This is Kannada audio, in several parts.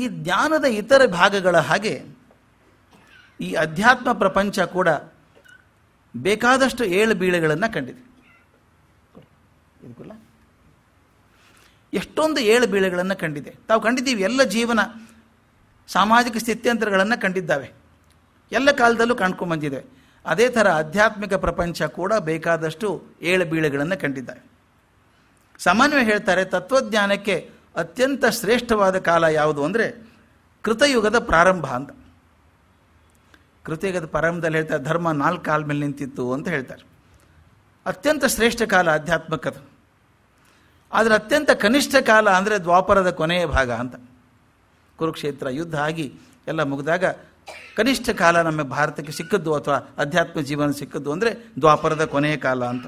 ಈ ಜ್ಞಾನದ ಇತರ ಭಾಗಗಳ ಹಾಗೆ ಈ ಅಧ್ಯಾತ್ಮ ಪ್ರಪಂಚ ಕೂಡ ಬೇಕಾದಷ್ಟು ಏಳು ಬೀಳುಗಳನ್ನು ಕಂಡಿದೆ ಎಷ್ಟೊಂದು ಏಳು ಬೀಳೆಗಳನ್ನು ಕಂಡಿದೆ ತಾವು ಕಂಡಿದ್ದೀವಿ ಎಲ್ಲ ಜೀವನ ಸಾಮಾಜಿಕ ಸ್ಥಿತ್ಯಂತರಗಳನ್ನು ಕಂಡಿದ್ದಾವೆ ಎಲ್ಲ ಕಾಲದಲ್ಲೂ ಬಂದಿದೆ ಅದೇ ಥರ ಆಧ್ಯಾತ್ಮಿಕ ಪ್ರಪಂಚ ಕೂಡ ಬೇಕಾದಷ್ಟು ಏಳು ಬೀಳುಗಳನ್ನು ಕಂಡಿದ್ದಾವೆ ಸಮನ್ವಯ ಹೇಳ್ತಾರೆ ತತ್ವಜ್ಞಾನಕ್ಕೆ ಅತ್ಯಂತ ಶ್ರೇಷ್ಠವಾದ ಕಾಲ ಯಾವುದು ಅಂದರೆ ಕೃತಯುಗದ ಪ್ರಾರಂಭ ಅಂತ ಕೃತಯುಗದ ಪ್ರಾರಂಭದಲ್ಲಿ ಹೇಳ್ತಾರೆ ಧರ್ಮ ನಾಲ್ಕು ಕಾಲ ಮೇಲೆ ನಿಂತಿತ್ತು ಅಂತ ಹೇಳ್ತಾರೆ ಅತ್ಯಂತ ಶ್ರೇಷ್ಠ ಕಾಲ ಆಧ್ಯಾತ್ಮಕದ ಆದರೆ ಅತ್ಯಂತ ಕನಿಷ್ಠ ಕಾಲ ಅಂದರೆ ದ್ವಾಪರದ ಕೊನೆಯ ಭಾಗ ಅಂತ ಕುರುಕ್ಷೇತ್ರ ಯುದ್ಧ ಆಗಿ ಎಲ್ಲ ಮುಗಿದಾಗ ಕನಿಷ್ಠ ಕಾಲ ನಮ್ಮ ಭಾರತಕ್ಕೆ ಸಿಕ್ಕದ್ದು ಅಥವಾ ಅಧ್ಯಾತ್ಮ ಜೀವನ ಸಿಕ್ಕದ್ದು ಅಂದರೆ ದ್ವಾಪರದ ಕೊನೆಯ ಕಾಲ ಅಂತ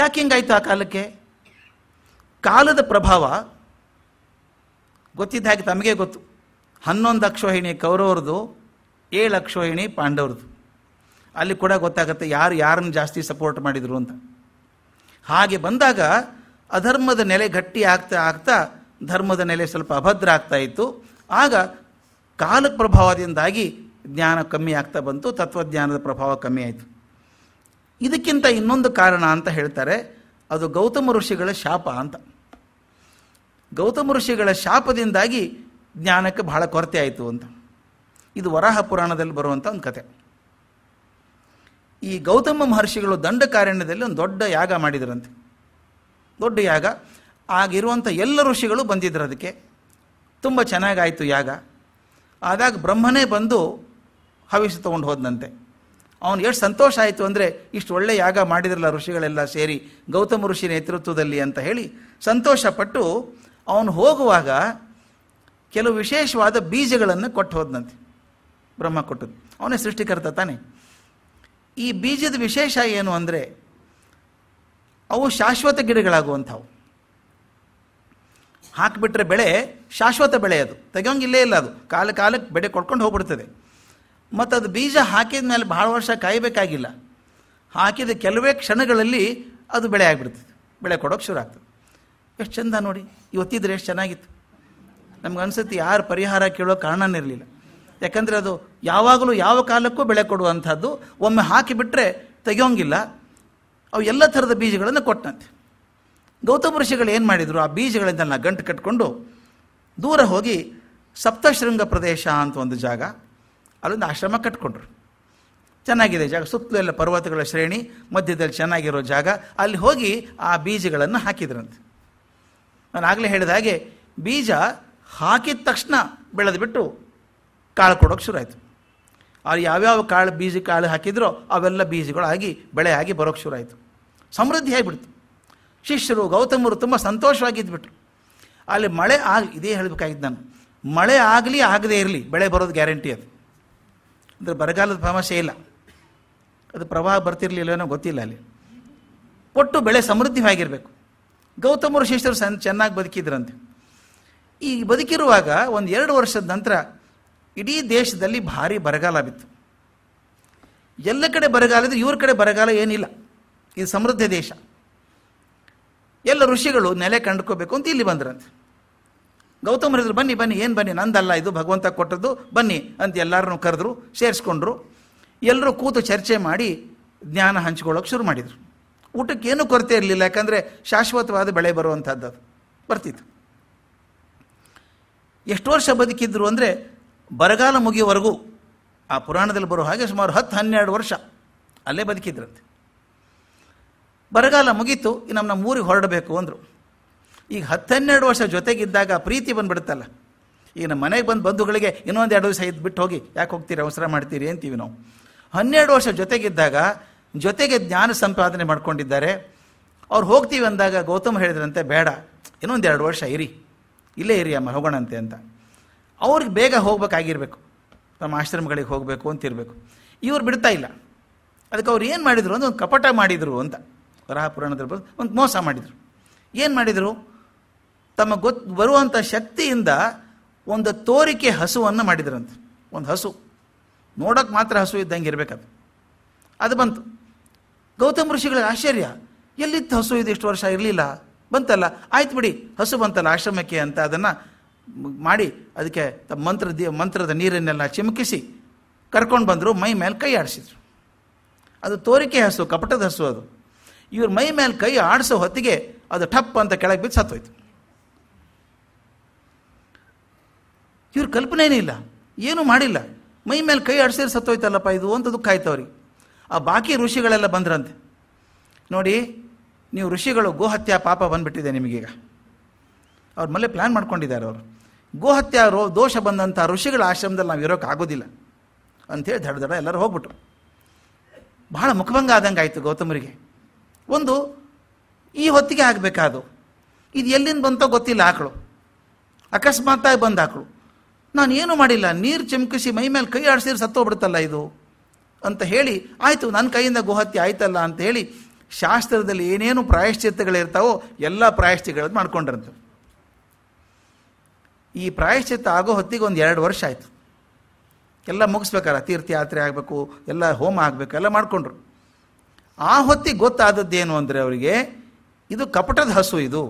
ಯಾಕೆ ಹಿಂಗಾಯ್ತು ಆ ಕಾಲಕ್ಕೆ ಕಾಲದ ಪ್ರಭಾವ ಗೊತ್ತಿದ್ದ ಹಾಗೆ ತಮಗೆ ಗೊತ್ತು ಹನ್ನೊಂದು ಅಕ್ಷೋಹಿಣಿ ಕೌರವ್ರದ್ದು ಏಳು ಅಕ್ಷೋಹಿಣಿ ಪಾಂಡವ್ರದ್ದು ಅಲ್ಲಿ ಕೂಡ ಗೊತ್ತಾಗುತ್ತೆ ಯಾರು ಯಾರನ್ನು ಜಾಸ್ತಿ ಸಪೋರ್ಟ್ ಮಾಡಿದರು ಅಂತ ಹಾಗೆ ಬಂದಾಗ ಅಧರ್ಮದ ನೆಲೆ ಗಟ್ಟಿ ಆಗ್ತಾ ಆಗ್ತಾ ಧರ್ಮದ ನೆಲೆ ಸ್ವಲ್ಪ ಅಭದ್ರ ಆಗ್ತಾ ಇತ್ತು ಆಗ ಕಾಲ ಪ್ರಭಾವದಿಂದಾಗಿ ಜ್ಞಾನ ಕಮ್ಮಿ ಆಗ್ತಾ ಬಂತು ತತ್ವಜ್ಞಾನದ ಪ್ರಭಾವ ಕಮ್ಮಿ ಆಯಿತು ಇದಕ್ಕಿಂತ ಇನ್ನೊಂದು ಕಾರಣ ಅಂತ ಹೇಳ್ತಾರೆ ಅದು ಗೌತಮ ಋಷಿಗಳ ಶಾಪ ಅಂತ ಗೌತಮ ಋಷಿಗಳ ಶಾಪದಿಂದಾಗಿ ಜ್ಞಾನಕ್ಕೆ ಬಹಳ ಕೊರತೆ ಆಯಿತು ಅಂತ ಇದು ವರಾಹ ಪುರಾಣದಲ್ಲಿ ಬರುವಂಥ ಒಂದು ಕತೆ ಈ ಗೌತಮ ಮಹರ್ಷಿಗಳು ದಂಡಕಾರಣ್ಯದಲ್ಲಿ ಒಂದು ದೊಡ್ಡ ಯಾಗ ಮಾಡಿದರಂತೆ ದೊಡ್ಡ ಯಾಗ ಆಗಿರುವಂಥ ಎಲ್ಲ ಋಷಿಗಳು ಬಂದಿದ್ರು ಅದಕ್ಕೆ ತುಂಬ ಚೆನ್ನಾಗಾಯಿತು ಯಾಗ ಆದಾಗ ಬ್ರಹ್ಮನೇ ಬಂದು ಹವಿಸು ತೊಗೊಂಡು ಹೋದನಂತೆ ಅವನು ಎಷ್ಟು ಸಂತೋಷ ಆಯಿತು ಅಂದರೆ ಇಷ್ಟು ಒಳ್ಳೆ ಯಾಗ ಮಾಡಿದ್ರಲ್ಲ ಋಷಿಗಳೆಲ್ಲ ಸೇರಿ ಗೌತಮ ಋಷಿ ನೇತೃತ್ವದಲ್ಲಿ ಅಂತ ಹೇಳಿ ಸಂತೋಷಪಟ್ಟು ಅವನು ಹೋಗುವಾಗ ಕೆಲವು ವಿಶೇಷವಾದ ಬೀಜಗಳನ್ನು ಕೊಟ್ಟು ಹೋದಂತೆ ಬ್ರಹ್ಮ ಕೊಟ್ಟದ್ದು ಅವನೇ ಸೃಷ್ಟಿಕರ್ತ ತಾನೆ ಈ ಬೀಜದ ವಿಶೇಷ ಏನು ಅಂದರೆ ಅವು ಶಾಶ್ವತ ಗಿಡಗಳಾಗುವಂಥವು ಹಾಕಿಬಿಟ್ರೆ ಬೆಳೆ ಶಾಶ್ವತ ಬೆಳೆ ಅದು ತೆಗಿಯೋಂಗಿಲ್ಲೇ ಇಲ್ಲ ಅದು ಕಾಲ ಕಾಲಕ್ಕೆ ಬೆಳೆ ಕೊಡ್ಕೊಂಡು ಹೋಗ್ಬಿಡ್ತದೆ ಮತ್ತು ಅದು ಬೀಜ ಹಾಕಿದ ಮೇಲೆ ಭಾಳ ವರ್ಷ ಕಾಯಬೇಕಾಗಿಲ್ಲ ಹಾಕಿದ ಕೆಲವೇ ಕ್ಷಣಗಳಲ್ಲಿ ಅದು ಬೆಳೆ ಆಗಿಬಿಡ್ತದೆ ಬೆಳೆ ಕೊಡೋಕೆ ಶುರು ಆಗ್ತದೆ ಎಷ್ಟು ಚಂದ ನೋಡಿ ಇವತ್ತಿದ್ರೆ ಎಷ್ಟು ಚೆನ್ನಾಗಿತ್ತು ನಮ್ಗೆ ಅನಿಸುತ್ತೆ ಯಾರು ಪರಿಹಾರ ಕೇಳೋ ಕಾರಣನೇ ಇರಲಿಲ್ಲ ಯಾಕಂದರೆ ಅದು ಯಾವಾಗಲೂ ಯಾವ ಕಾಲಕ್ಕೂ ಬೆಳೆ ಕೊಡುವಂಥದ್ದು ಒಮ್ಮೆ ಹಾಕಿಬಿಟ್ರೆ ತೆಗಿಯೋಂಗಿಲ್ಲ ಅವು ಎಲ್ಲ ಥರದ ಬೀಜಗಳನ್ನು ಕೊಟ್ಟಂತೆ ಗೌತಮ ಋಷಿಗಳು ಏನು ಮಾಡಿದರು ಆ ಬೀಜಗಳಿಂದಲ್ಲ ಗಂಟು ಕಟ್ಕೊಂಡು ದೂರ ಹೋಗಿ ಸಪ್ತಶೃಂಗ ಪ್ರದೇಶ ಅಂತ ಒಂದು ಜಾಗ ಅಲ್ಲೊಂದು ಆಶ್ರಮ ಕಟ್ಕೊಂಡ್ರು ಚೆನ್ನಾಗಿದೆ ಜಾಗ ಸುತ್ತಲೂ ಎಲ್ಲ ಪರ್ವತಗಳ ಶ್ರೇಣಿ ಮಧ್ಯದಲ್ಲಿ ಚೆನ್ನಾಗಿರೋ ಜಾಗ ಅಲ್ಲಿ ಹೋಗಿ ಆ ಬೀಜಗಳನ್ನು ಹಾಕಿದ್ರಂತೆ ನಾನು ಆಗಲೇ ಹೇಳಿದ ಹಾಗೆ ಬೀಜ ಹಾಕಿದ ತಕ್ಷಣ ಬಿಟ್ಟು ಕಾಳು ಕೊಡೋಕ್ಕೆ ಶುರುವಾಯಿತು ಅವ್ರು ಯಾವ್ಯಾವ ಕಾಳು ಬೀಜ ಕಾಳು ಹಾಕಿದ್ರೋ ಅವೆಲ್ಲ ಬೀಜಗಳಾಗಿ ಬೆಳೆ ಆಗಿ ಬರೋಕ್ಕೆ ಶುರುವಾಯಿತು ಸಮೃದ್ಧಿ ಆಗಿಬಿಡ್ತು ಶಿಷ್ಯರು ಗೌತಮರು ತುಂಬ ಸಂತೋಷವಾಗಿದ್ದುಬಿಟ್ರು ಅಲ್ಲಿ ಮಳೆ ಆಗ ಇದೇ ಹೇಳಬೇಕಾಗಿದ್ದು ನಾನು ಮಳೆ ಆಗಲಿ ಆಗದೇ ಇರಲಿ ಬೆಳೆ ಬರೋದು ಗ್ಯಾರಂಟಿ ಅದು ಅಂದರೆ ಬರಗಾಲದ ಸಮಸ್ಯೆ ಇಲ್ಲ ಅದು ಪ್ರವಾಹ ಏನೋ ಗೊತ್ತಿಲ್ಲ ಅಲ್ಲಿ ಒಟ್ಟು ಬೆಳೆ ಸಮೃದ್ಧಿಯಾಗಿರಬೇಕು ಗೌತಮರು ಶಿಷ್ಯರು ಸನ್ ಚೆನ್ನಾಗಿ ಬದುಕಿದ್ರಂತೆ ಈ ಬದುಕಿರುವಾಗ ಒಂದು ಎರಡು ವರ್ಷದ ನಂತರ ಇಡೀ ದೇಶದಲ್ಲಿ ಭಾರಿ ಬರಗಾಲ ಬಿತ್ತು ಎಲ್ಲ ಕಡೆ ಬರಗಾಲ ಇದ್ರೆ ಇವ್ರ ಕಡೆ ಬರಗಾಲ ಏನಿಲ್ಲ ಇದು ಸಮೃದ್ಧ ದೇಶ ಎಲ್ಲ ಋಷಿಗಳು ನೆಲೆ ಕಂಡುಕೋಬೇಕು ಅಂತ ಇಲ್ಲಿ ಬಂದ್ರಂತೆ ಗೌತಮ್ ಹೇಳಿದ್ರು ಬನ್ನಿ ಬನ್ನಿ ಏನು ಬನ್ನಿ ನಂದಲ್ಲ ಇದು ಭಗವಂತ ಕೊಟ್ಟದ್ದು ಬನ್ನಿ ಅಂತ ಎಲ್ಲರನ್ನೂ ಕರೆದ್ರು ಸೇರಿಸ್ಕೊಂಡ್ರು ಎಲ್ಲರೂ ಕೂತು ಚರ್ಚೆ ಮಾಡಿ ಜ್ಞಾನ ಹಂಚ್ಕೊಳ್ಳೋಕೆ ಶುರು ಮಾಡಿದರು ಊಟಕ್ಕೇನು ಕೊರತೆ ಇರಲಿಲ್ಲ ಯಾಕಂದರೆ ಶಾಶ್ವತವಾದ ಬೆಳೆ ಬರುವಂಥದ್ದು ಅದು ಬರ್ತಿತ್ತು ಎಷ್ಟು ವರ್ಷ ಬದುಕಿದ್ರು ಅಂದರೆ ಬರಗಾಲ ಮುಗಿಯುವವರೆಗೂ ಆ ಪುರಾಣದಲ್ಲಿ ಬರೋ ಹಾಗೆ ಸುಮಾರು ಹತ್ತು ಹನ್ನೆರಡು ವರ್ಷ ಅಲ್ಲೇ ಬದುಕಿದ್ರಂತೆ ಬರಗಾಲ ಮುಗೀತು ನಮ್ಮ ನಮ್ಮ ಊರಿಗೆ ಹೊರಡಬೇಕು ಅಂದರು ಈಗ ಹತ್ತೆರಡು ವರ್ಷ ಜೊತೆಗಿದ್ದಾಗ ಪ್ರೀತಿ ಬಂದುಬಿಡುತ್ತಲ್ಲ ಈಗ ನಮ್ಮ ಮನೆಗೆ ಬಂದು ಬಂಧುಗಳಿಗೆ ಇನ್ನೊಂದು ಎರಡು ದಿವಸ ಇದ್ದು ಬಿಟ್ಟು ಹೋಗಿ ಯಾಕೆ ಹೋಗ್ತೀರಿ ಅವಸರ ಮಾಡ್ತೀರಿ ಅಂತೀವಿ ನಾವು ಹನ್ನೆರಡು ವರ್ಷ ಜೊತೆಗಿದ್ದಾಗ ಜೊತೆಗೆ ಜ್ಞಾನ ಸಂಪಾದನೆ ಮಾಡ್ಕೊಂಡಿದ್ದಾರೆ ಅವ್ರು ಹೋಗ್ತೀವಿ ಅಂದಾಗ ಗೌತಮ್ ಹೇಳಿದ್ರಂತೆ ಬೇಡ ಇನ್ನೊಂದು ಎರಡು ವರ್ಷ ಇರಿ ಇಲ್ಲೇ ಇರಿ ಅಮ್ಮ ಅಂತೆ ಅಂತ ಅವ್ರಿಗೆ ಬೇಗ ಹೋಗ್ಬೇಕಾಗಿರಬೇಕು ತಮ್ಮ ಆಶ್ರಮಗಳಿಗೆ ಹೋಗಬೇಕು ಅಂತ ಇರಬೇಕು ಇವ್ರು ಬಿಡ್ತಾ ಇಲ್ಲ ಅದಕ್ಕೆ ಅವ್ರು ಏನು ಮಾಡಿದರು ಒಂದು ಕಪಟ ಮಾಡಿದರು ಅಂತ ವರಹ ಪುರಾಣದ ಒಂದು ಮೋಸ ಮಾಡಿದರು ಏನು ಮಾಡಿದರು ತಮ್ಮ ಗೊತ್ತು ಬರುವಂಥ ಶಕ್ತಿಯಿಂದ ಒಂದು ತೋರಿಕೆ ಹಸುವನ್ನು ಮಾಡಿದ್ರಂತೆ ಒಂದು ಹಸು ನೋಡೋಕ್ಕೆ ಮಾತ್ರ ಹಸು ಇದ್ದಂಗೆ ಇರಬೇಕದು ಅದು ಬಂತು ಗೌತಮ ಋಷಿಗಳ ಆಶ್ಚರ್ಯ ಎಲ್ಲಿತ್ತು ಹಸು ಇದು ಇಷ್ಟು ವರ್ಷ ಇರಲಿಲ್ಲ ಬಂತಲ್ಲ ಆಯ್ತು ಬಿಡಿ ಹಸು ಬಂತಲ್ಲ ಆಶ್ರಮಕ್ಕೆ ಅಂತ ಅದನ್ನು ಮಾಡಿ ಅದಕ್ಕೆ ಮಂತ್ರ ಮಂತ್ರದ ನೀರನ್ನೆಲ್ಲ ಚಿಮುಕಿಸಿ ಕರ್ಕೊಂಡು ಬಂದರು ಮೈ ಮೇಲೆ ಕೈ ಆಡಿಸಿದ್ರು ಅದು ತೋರಿಕೆ ಹಸು ಕಪಟದ ಹಸು ಅದು ಇವ್ರ ಮೈ ಮೇಲೆ ಕೈ ಆಡಿಸೋ ಹೊತ್ತಿಗೆ ಅದು ಠಪ್ ಅಂತ ಕೆಳಗೆ ಬಿದ್ದು ಸತ್ತೋಯ್ತು ಇವ್ರ ಕಲ್ಪನೆ ಇಲ್ಲ ಏನೂ ಮಾಡಿಲ್ಲ ಮೈ ಮೇಲೆ ಕೈ ಆಡಿಸಿದ್ರೆ ಸತ್ತೋಯ್ತಲ್ಲಪ್ಪ ಇದು ಅಂತ ದುಃಖ ಆಯ್ತು ಅವ್ರಿಗೆ ಆ ಬಾಕಿ ಋಷಿಗಳೆಲ್ಲ ಬಂದ್ರಂತೆ ನೋಡಿ ನೀವು ಋಷಿಗಳು ಗೋಹತ್ಯಾ ಪಾಪ ಬಂದುಬಿಟ್ಟಿದೆ ನಿಮಗೀಗ ಅವ್ರ ಮೇಲೆ ಪ್ಲ್ಯಾನ್ ಮಾಡ್ಕೊಂಡಿದ್ದಾರೆ ಅವರು ಗೋಹತ್ಯಾ ರೋ ದೋಷ ಬಂದಂಥ ಋಷಿಗಳ ಆಶ್ರಮದಲ್ಲಿ ನಾವು ಇರೋಕ್ಕಾಗೋದಿಲ್ಲ ಅಂಥೇಳಿ ದಡ ದಡ ಎಲ್ಲರೂ ಹೋಗ್ಬಿಟ್ರು ಬಹಳ ಮುಖಭಂಗ ಆದಂಗೆ ಆಯಿತು ಗೌತಮರಿಗೆ ಒಂದು ಈ ಹೊತ್ತಿಗೆ ಆಗಬೇಕಾದು ಇದು ಎಲ್ಲಿಂದ ಬಂತೋ ಗೊತ್ತಿಲ್ಲ ಆಕಳು ಅಕಸ್ಮಾತ್ತಾಗಿ ಬಂದ ಆಕಳು ನಾನು ಏನೂ ಮಾಡಿಲ್ಲ ನೀರು ಚಿಮ್ಕಿಸಿ ಮೈ ಮೇಲೆ ಕೈ ಆಡಿಸಿದ್ರೆ ಸತ್ತೋಗ್ಬಿಡುತ್ತಲ್ಲ ಇದು ಅಂತ ಹೇಳಿ ಆಯಿತು ನನ್ನ ಕೈಯಿಂದ ಗೋಹತ್ಯೆ ಆಯ್ತಲ್ಲ ಅಂತ ಹೇಳಿ ಶಾಸ್ತ್ರದಲ್ಲಿ ಏನೇನು ಪ್ರಾಯಶ್ಚಿತ್ತಗಳಿರ್ತಾವೋ ಎಲ್ಲ ಪ್ರಾಯಶ್ಚಿತ್ತಗಳನ್ನು ಮಾಡ್ಕೊಂಡ್ರಂತು ಈ ಪ್ರಾಯಶ್ಚಿತ್ತ ಆಗೋ ಹೊತ್ತಿಗೆ ಒಂದು ಎರಡು ವರ್ಷ ಆಯಿತು ಎಲ್ಲ ಮುಗಿಸ್ಬೇಕಲ್ಲ ತೀರ್ಥಯಾತ್ರೆ ಆಗಬೇಕು ಎಲ್ಲ ಹೋಮ ಆಗಬೇಕು ಎಲ್ಲ ಮಾಡಿಕೊಂಡ್ರು ಆ ಹೊತ್ತಿಗೆ ಗೊತ್ತಾದದ್ದೇನು ಅಂದರೆ ಅವರಿಗೆ ಇದು ಕಪಟದ ಹಸು ಇದು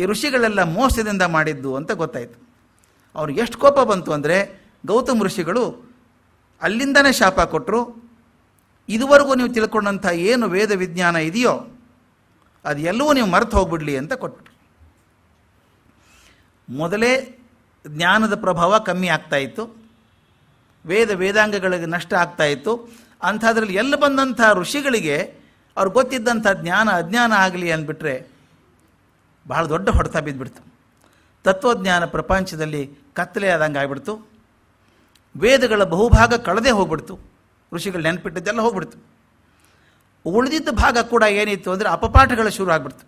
ಈ ಋಷಿಗಳೆಲ್ಲ ಮೋಸದಿಂದ ಮಾಡಿದ್ದು ಅಂತ ಗೊತ್ತಾಯಿತು ಅವ್ರಿಗೆ ಎಷ್ಟು ಕೋಪ ಬಂತು ಅಂದರೆ ಗೌತಮ್ ಋಷಿಗಳು ಅಲ್ಲಿಂದನೇ ಶಾಪ ಕೊಟ್ಟರು ಇದುವರೆಗೂ ನೀವು ತಿಳ್ಕೊಂಡಂಥ ಏನು ವೇದ ವಿಜ್ಞಾನ ಇದೆಯೋ ಅದೆಲ್ಲವೂ ನೀವು ಮರೆತು ಹೋಗ್ಬಿಡಲಿ ಅಂತ ಕೊಟ್ಬಿಟ್ರು ಮೊದಲೇ ಜ್ಞಾನದ ಪ್ರಭಾವ ಕಮ್ಮಿ ಆಗ್ತಾಯಿತ್ತು ವೇದ ವೇದಾಂಗಗಳಿಗೆ ನಷ್ಟ ಆಗ್ತಾಯಿತ್ತು ಅಂಥದ್ರಲ್ಲಿ ಎಲ್ಲಿ ಬಂದಂಥ ಋಷಿಗಳಿಗೆ ಅವ್ರು ಗೊತ್ತಿದ್ದಂಥ ಜ್ಞಾನ ಅಜ್ಞಾನ ಆಗಲಿ ಅಂದ್ಬಿಟ್ರೆ ಭಾಳ ದೊಡ್ಡ ಹೊಡೆತ ಬಿದ್ದುಬಿಡ್ತು ತತ್ವಜ್ಞಾನ ಪ್ರಪಂಚದಲ್ಲಿ ಕತ್ತಲೆ ಆದಂಗೆ ಆಗ್ಬಿಡ್ತು ವೇದಗಳ ಬಹುಭಾಗ ಕಳೆದೇ ಹೋಗ್ಬಿಡ್ತು ಋಷಿಗಳು ನೆನಪಿಟ್ಟದ್ದೆಲ್ಲ ಹೋಗ್ಬಿಡ್ತು ಉಳಿದಿದ್ದ ಭಾಗ ಕೂಡ ಏನಿತ್ತು ಅಂದರೆ ಅಪಪಾಠಗಳು ಶುರು ಆಗ್ಬಿಡ್ತು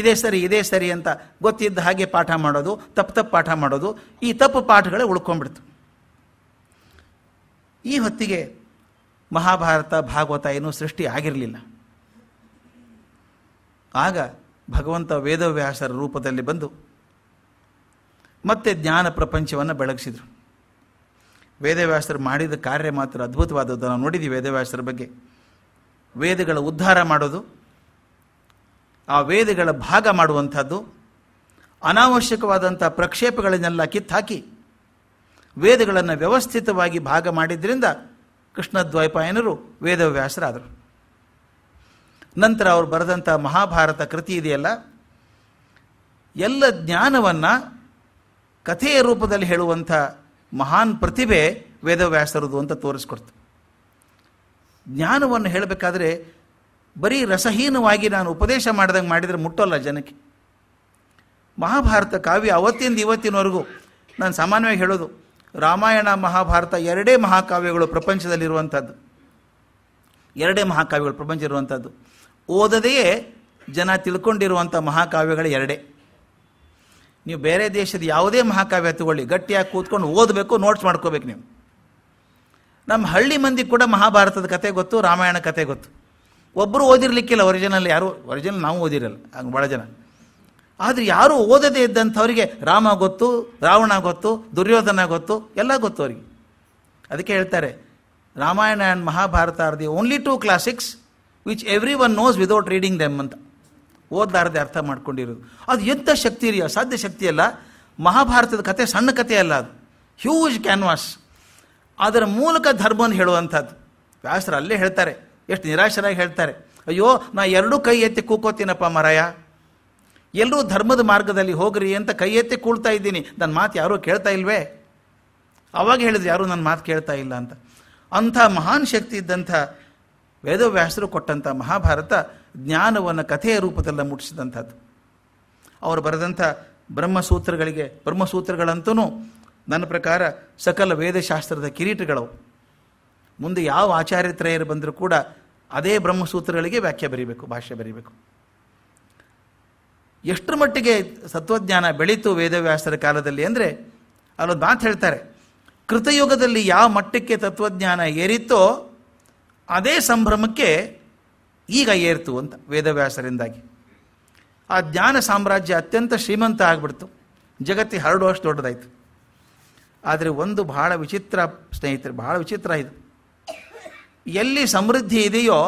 ಇದೇ ಸರಿ ಇದೇ ಸರಿ ಅಂತ ಗೊತ್ತಿದ್ದ ಹಾಗೆ ಪಾಠ ಮಾಡೋದು ತಪ್ಪು ತಪ್ಪು ಪಾಠ ಮಾಡೋದು ಈ ತಪ್ಪು ಪಾಠಗಳೇ ಉಳ್ಕೊಂಡ್ಬಿಡ್ತು ಈ ಹೊತ್ತಿಗೆ ಮಹಾಭಾರತ ಭಾಗವತ ಏನೂ ಸೃಷ್ಟಿ ಆಗಿರಲಿಲ್ಲ ಆಗ ಭಗವಂತ ವೇದವ್ಯಾಸರ ರೂಪದಲ್ಲಿ ಬಂದು ಮತ್ತೆ ಜ್ಞಾನ ಪ್ರಪಂಚವನ್ನು ಬೆಳಗಿಸಿದರು ವೇದವ್ಯಾಸರು ಮಾಡಿದ ಕಾರ್ಯ ಮಾತ್ರ ಅದ್ಭುತವಾದದ್ದು ನಾವು ನೋಡಿದ್ವಿ ವೇದವ್ಯಾಸರ ಬಗ್ಗೆ ವೇದಗಳ ಉದ್ಧಾರ ಮಾಡೋದು ಆ ವೇದಗಳ ಭಾಗ ಮಾಡುವಂಥದ್ದು ಅನಾವಶ್ಯಕವಾದಂಥ ಪ್ರಕ್ಷೇಪಗಳನ್ನೆಲ್ಲ ಕಿತ್ತಾಕಿ ವೇದಗಳನ್ನು ವ್ಯವಸ್ಥಿತವಾಗಿ ಭಾಗ ಮಾಡಿದ್ರಿಂದ ಕೃಷ್ಣದ್ವೈಪಾಯನರು ವೇದವ್ಯಾಸರಾದರು ನಂತರ ಅವರು ಬರೆದಂಥ ಮಹಾಭಾರತ ಕೃತಿ ಇದೆಯಲ್ಲ ಎಲ್ಲ ಜ್ಞಾನವನ್ನು ಕಥೆಯ ರೂಪದಲ್ಲಿ ಹೇಳುವಂಥ ಮಹಾನ್ ಪ್ರತಿಭೆ ವೇದವ್ಯಾಸರದು ಅಂತ ತೋರಿಸ್ಕೊಡ್ತು ಜ್ಞಾನವನ್ನು ಹೇಳಬೇಕಾದ್ರೆ ಬರೀ ರಸಹೀನವಾಗಿ ನಾನು ಉಪದೇಶ ಮಾಡಿದಂಗೆ ಮಾಡಿದರೆ ಮುಟ್ಟೋಲ್ಲ ಜನಕ್ಕೆ ಮಹಾಭಾರತ ಕಾವ್ಯ ಅವತ್ತಿಂದ ಇವತ್ತಿನವರೆಗೂ ನಾನು ಸಾಮಾನ್ಯವಾಗಿ ಹೇಳೋದು ರಾಮಾಯಣ ಮಹಾಭಾರತ ಎರಡೇ ಮಹಾಕಾವ್ಯಗಳು ಪ್ರಪಂಚದಲ್ಲಿರುವಂಥದ್ದು ಎರಡೇ ಮಹಾಕಾವ್ಯಗಳು ಪ್ರಪಂಚ ಇರುವಂಥದ್ದು ಓದದೆಯೇ ಜನ ತಿಳ್ಕೊಂಡಿರುವಂಥ ಮಹಾಕಾವ್ಯಗಳು ಎರಡೇ ನೀವು ಬೇರೆ ದೇಶದ ಯಾವುದೇ ಮಹಾಕಾವ್ಯ ತಗೊಳ್ಳಿ ಗಟ್ಟಿಯಾಗಿ ಕೂತ್ಕೊಂಡು ಓದಬೇಕು ನೋಟ್ಸ್ ಮಾಡ್ಕೋಬೇಕು ನೀವು ನಮ್ಮ ಹಳ್ಳಿ ಮಂದಿ ಕೂಡ ಮಹಾಭಾರತದ ಕತೆ ಗೊತ್ತು ರಾಮಾಯಣ ಕತೆ ಗೊತ್ತು ಒಬ್ಬರು ಓದಿರಲಿಕ್ಕಿಲ್ಲ ಒರಿಜಿನಲ್ ಯಾರು ಒರಿಜಿನಲ್ ನಾವು ಓದಿರಲ್ಲ ಹಂಗೆ ಭಾಳ ಜನ ಆದರೆ ಯಾರೂ ಓದದೇ ಇದ್ದಂಥವರಿಗೆ ರಾಮ ಗೊತ್ತು ರಾವಣ ಗೊತ್ತು ದುರ್ಯೋಧನ ಗೊತ್ತು ಎಲ್ಲ ಗೊತ್ತು ಅವರಿಗೆ ಅದಕ್ಕೆ ಹೇಳ್ತಾರೆ Ramayana and Mahabharata are the only two classics which every one knows without reading them ಅಂತ ಓದಲಾರದೆ ಅರ್ಥ ಮಾಡ್ಕೊಂಡಿರೋದು ಅದು ಎಂಥ ಶಕ್ತಿ ರೀ ಅಸಾಧ್ಯ ಶಕ್ತಿ ಅಲ್ಲ ಮಹಾಭಾರತದ ಕತೆ ಸಣ್ಣ ಕತೆ ಅಲ್ಲ ಅದು ಹ್ಯೂಜ್ ಕ್ಯಾನ್ವಾಸ್ ಅದರ ಮೂಲಕ ಧರ್ಮವನ್ನು ಹೇಳುವಂಥದ್ದು ವ್ಯಾಸರು ಅಲ್ಲೇ ಹೇಳ್ತಾರೆ ಎಷ್ಟು ನಿರಾಶರಾಗಿ ಹೇಳ್ತಾರೆ ಅಯ್ಯೋ ನಾ ಎರಡೂ ಕೈ ಎತ್ತಿ ಕೂಕೋತೀನಪ್ಪ ಮರಾಯ ಎಲ್ಲರೂ ಧರ್ಮದ ಮಾರ್ಗದಲ್ಲಿ ಹೋಗ್ರಿ ಅಂತ ಕೈ ಎತ್ತಿ ಕೂಳ್ತಾ ಇದ್ದೀನಿ ನನ್ನ ಮಾತು ಯಾರೂ ಕೇಳ್ತಾ ಇಲ್ವೇ ಅವಾಗ ಹೇಳಿದ್ರು ಯಾರೂ ನನ್ನ ಮಾತು ಕೇಳ್ತಾ ಇಲ್ಲ ಅಂತ ಅಂಥ ಮಹಾನ್ ಶಕ್ತಿ ಇದ್ದಂಥ ವೇದವ್ಯಾಸರು ಕೊಟ್ಟಂಥ ಮಹಾಭಾರತ ಜ್ಞಾನವನ್ನು ಕಥೆಯ ರೂಪದಲ್ಲಿ ಮುಟ್ಟಿಸಿದಂಥದ್ದು ಅವರು ಬರೆದಂಥ ಬ್ರಹ್ಮಸೂತ್ರಗಳಿಗೆ ಬ್ರಹ್ಮಸೂತ್ರಗಳಂತೂ ನನ್ನ ಪ್ರಕಾರ ಸಕಲ ವೇದಶಾಸ್ತ್ರದ ಕಿರೀಟಗಳವು ಮುಂದೆ ಯಾವ ಆಚಾರ್ಯತ್ರಯರು ಬಂದರೂ ಕೂಡ ಅದೇ ಬ್ರಹ್ಮಸೂತ್ರಗಳಿಗೆ ವ್ಯಾಖ್ಯೆ ಬರೀಬೇಕು ಭಾಷೆ ಬರೀಬೇಕು ಎಷ್ಟರ ಮಟ್ಟಿಗೆ ತತ್ವಜ್ಞಾನ ಬೆಳೀತು ವೇದವ್ಯಾಸರ ಕಾಲದಲ್ಲಿ ಅಂದರೆ ಅಲ್ಲೊಂದು ಮಾತು ಹೇಳ್ತಾರೆ ಕೃತಯುಗದಲ್ಲಿ ಯಾವ ಮಟ್ಟಕ್ಕೆ ತತ್ವಜ್ಞಾನ ಏರಿತ್ತೋ ಅದೇ ಸಂಭ್ರಮಕ್ಕೆ ಈಗ ಏರ್ತು ಅಂತ ವೇದವ್ಯಾಸರಿಂದಾಗಿ ಆ ಜ್ಞಾನ ಸಾಮ್ರಾಜ್ಯ ಅತ್ಯಂತ ಶ್ರೀಮಂತ ಆಗಿಬಿಡ್ತು ಜಗತ್ತಿ ಹರಡುವಷ್ಟು ದೊಡ್ಡದಾಯಿತು ಆದರೆ ಒಂದು ಬಹಳ ವಿಚಿತ್ರ ಸ್ನೇಹಿತರು ಬಹಳ ವಿಚಿತ್ರ ಇದು ಎಲ್ಲಿ ಸಮೃದ್ಧಿ ಇದೆಯೋ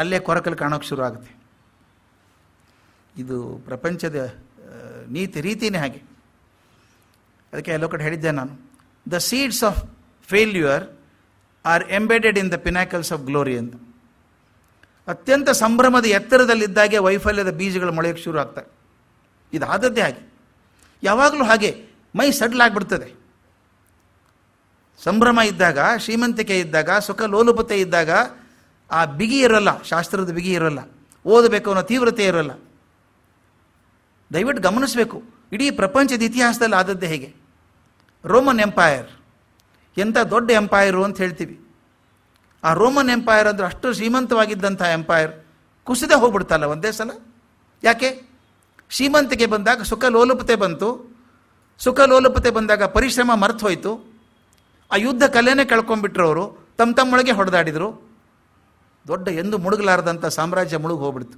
ಅಲ್ಲೇ ಕೊರಕಲು ಕಾಣೋಕ್ಕೆ ಶುರು ಆಗುತ್ತೆ ಇದು ಪ್ರಪಂಚದ ನೀತಿ ರೀತಿಯೇ ಹಾಗೆ ಅದಕ್ಕೆ ಎಲ್ಲೋ ಕಡೆ ಹೇಳಿದ್ದೆ ನಾನು the seeds of failure are embedded in the pinnacles of glory ಅಂತ ಅತ್ಯಂತ ಸಂಭ್ರಮದ ಎತ್ತರದಲ್ಲಿದ್ದಾಗೆ ವೈಫಲ್ಯದ ಬೀಜಗಳು ಮೊಳೆಯಕ್ಕೆ ಶುರು ಆಗ್ತವೆ ಇದಾದದ್ದೇ ಹಾಗೆ ಯಾವಾಗಲೂ ಹಾಗೆ ಮೈ ಸಡ್ಲಾಗ್ಬಿಡ್ತದೆ ಸಂಭ್ರಮ ಇದ್ದಾಗ ಶ್ರೀಮಂತಿಕೆ ಇದ್ದಾಗ ಸುಖ ಲೋಲುಪತೆ ಇದ್ದಾಗ ಆ ಬಿಗಿ ಇರಲ್ಲ ಶಾಸ್ತ್ರದ ಬಿಗಿ ಇರಲ್ಲ ಓದಬೇಕು ಅನ್ನೋ ತೀವ್ರತೆ ಇರಲ್ಲ ದಯವಿಟ್ಟು ಗಮನಿಸಬೇಕು ಇಡೀ ಪ್ರಪಂಚದ ಇತಿಹಾಸದಲ್ಲಿ ಆದದ್ದೇ ಹೇಗೆ ರೋಮನ್ ಎಂಪೈರ್ ಎಂಥ ದೊಡ್ಡ ಎಂಪೈರು ಅಂತ ಹೇಳ್ತೀವಿ ಆ ರೋಮನ್ ಎಂಪೈರ್ ಅಂದರೆ ಅಷ್ಟು ಶ್ರೀಮಂತವಾಗಿದ್ದಂಥ ಎಂಪೈರ್ ಕುಸಿದೇ ಹೋಗ್ಬಿಡ್ತಲ್ಲ ಒಂದೇ ಸಲ ಯಾಕೆ ಶ್ರೀಮಂತಿಗೆ ಬಂದಾಗ ಸುಖ ಲೋಲುಪತೆ ಬಂತು ಸುಖ ಲೋಲುಪತೆ ಬಂದಾಗ ಪರಿಶ್ರಮ ಮರೆತು ಹೋಯಿತು ಆ ಯುದ್ಧ ಕಲೆನೇ ಕಳ್ಕೊಂಡ್ಬಿಟ್ರು ಅವರು ತಮ್ಮ ತಮ್ಮೊಳಗೆ ಹೊಡೆದಾಡಿದರು ದೊಡ್ಡ ಎಂದು ಮುಳುಗಲಾರದಂಥ ಸಾಮ್ರಾಜ್ಯ ಮುಳುಗು ಹೋಗ್ಬಿಡ್ತು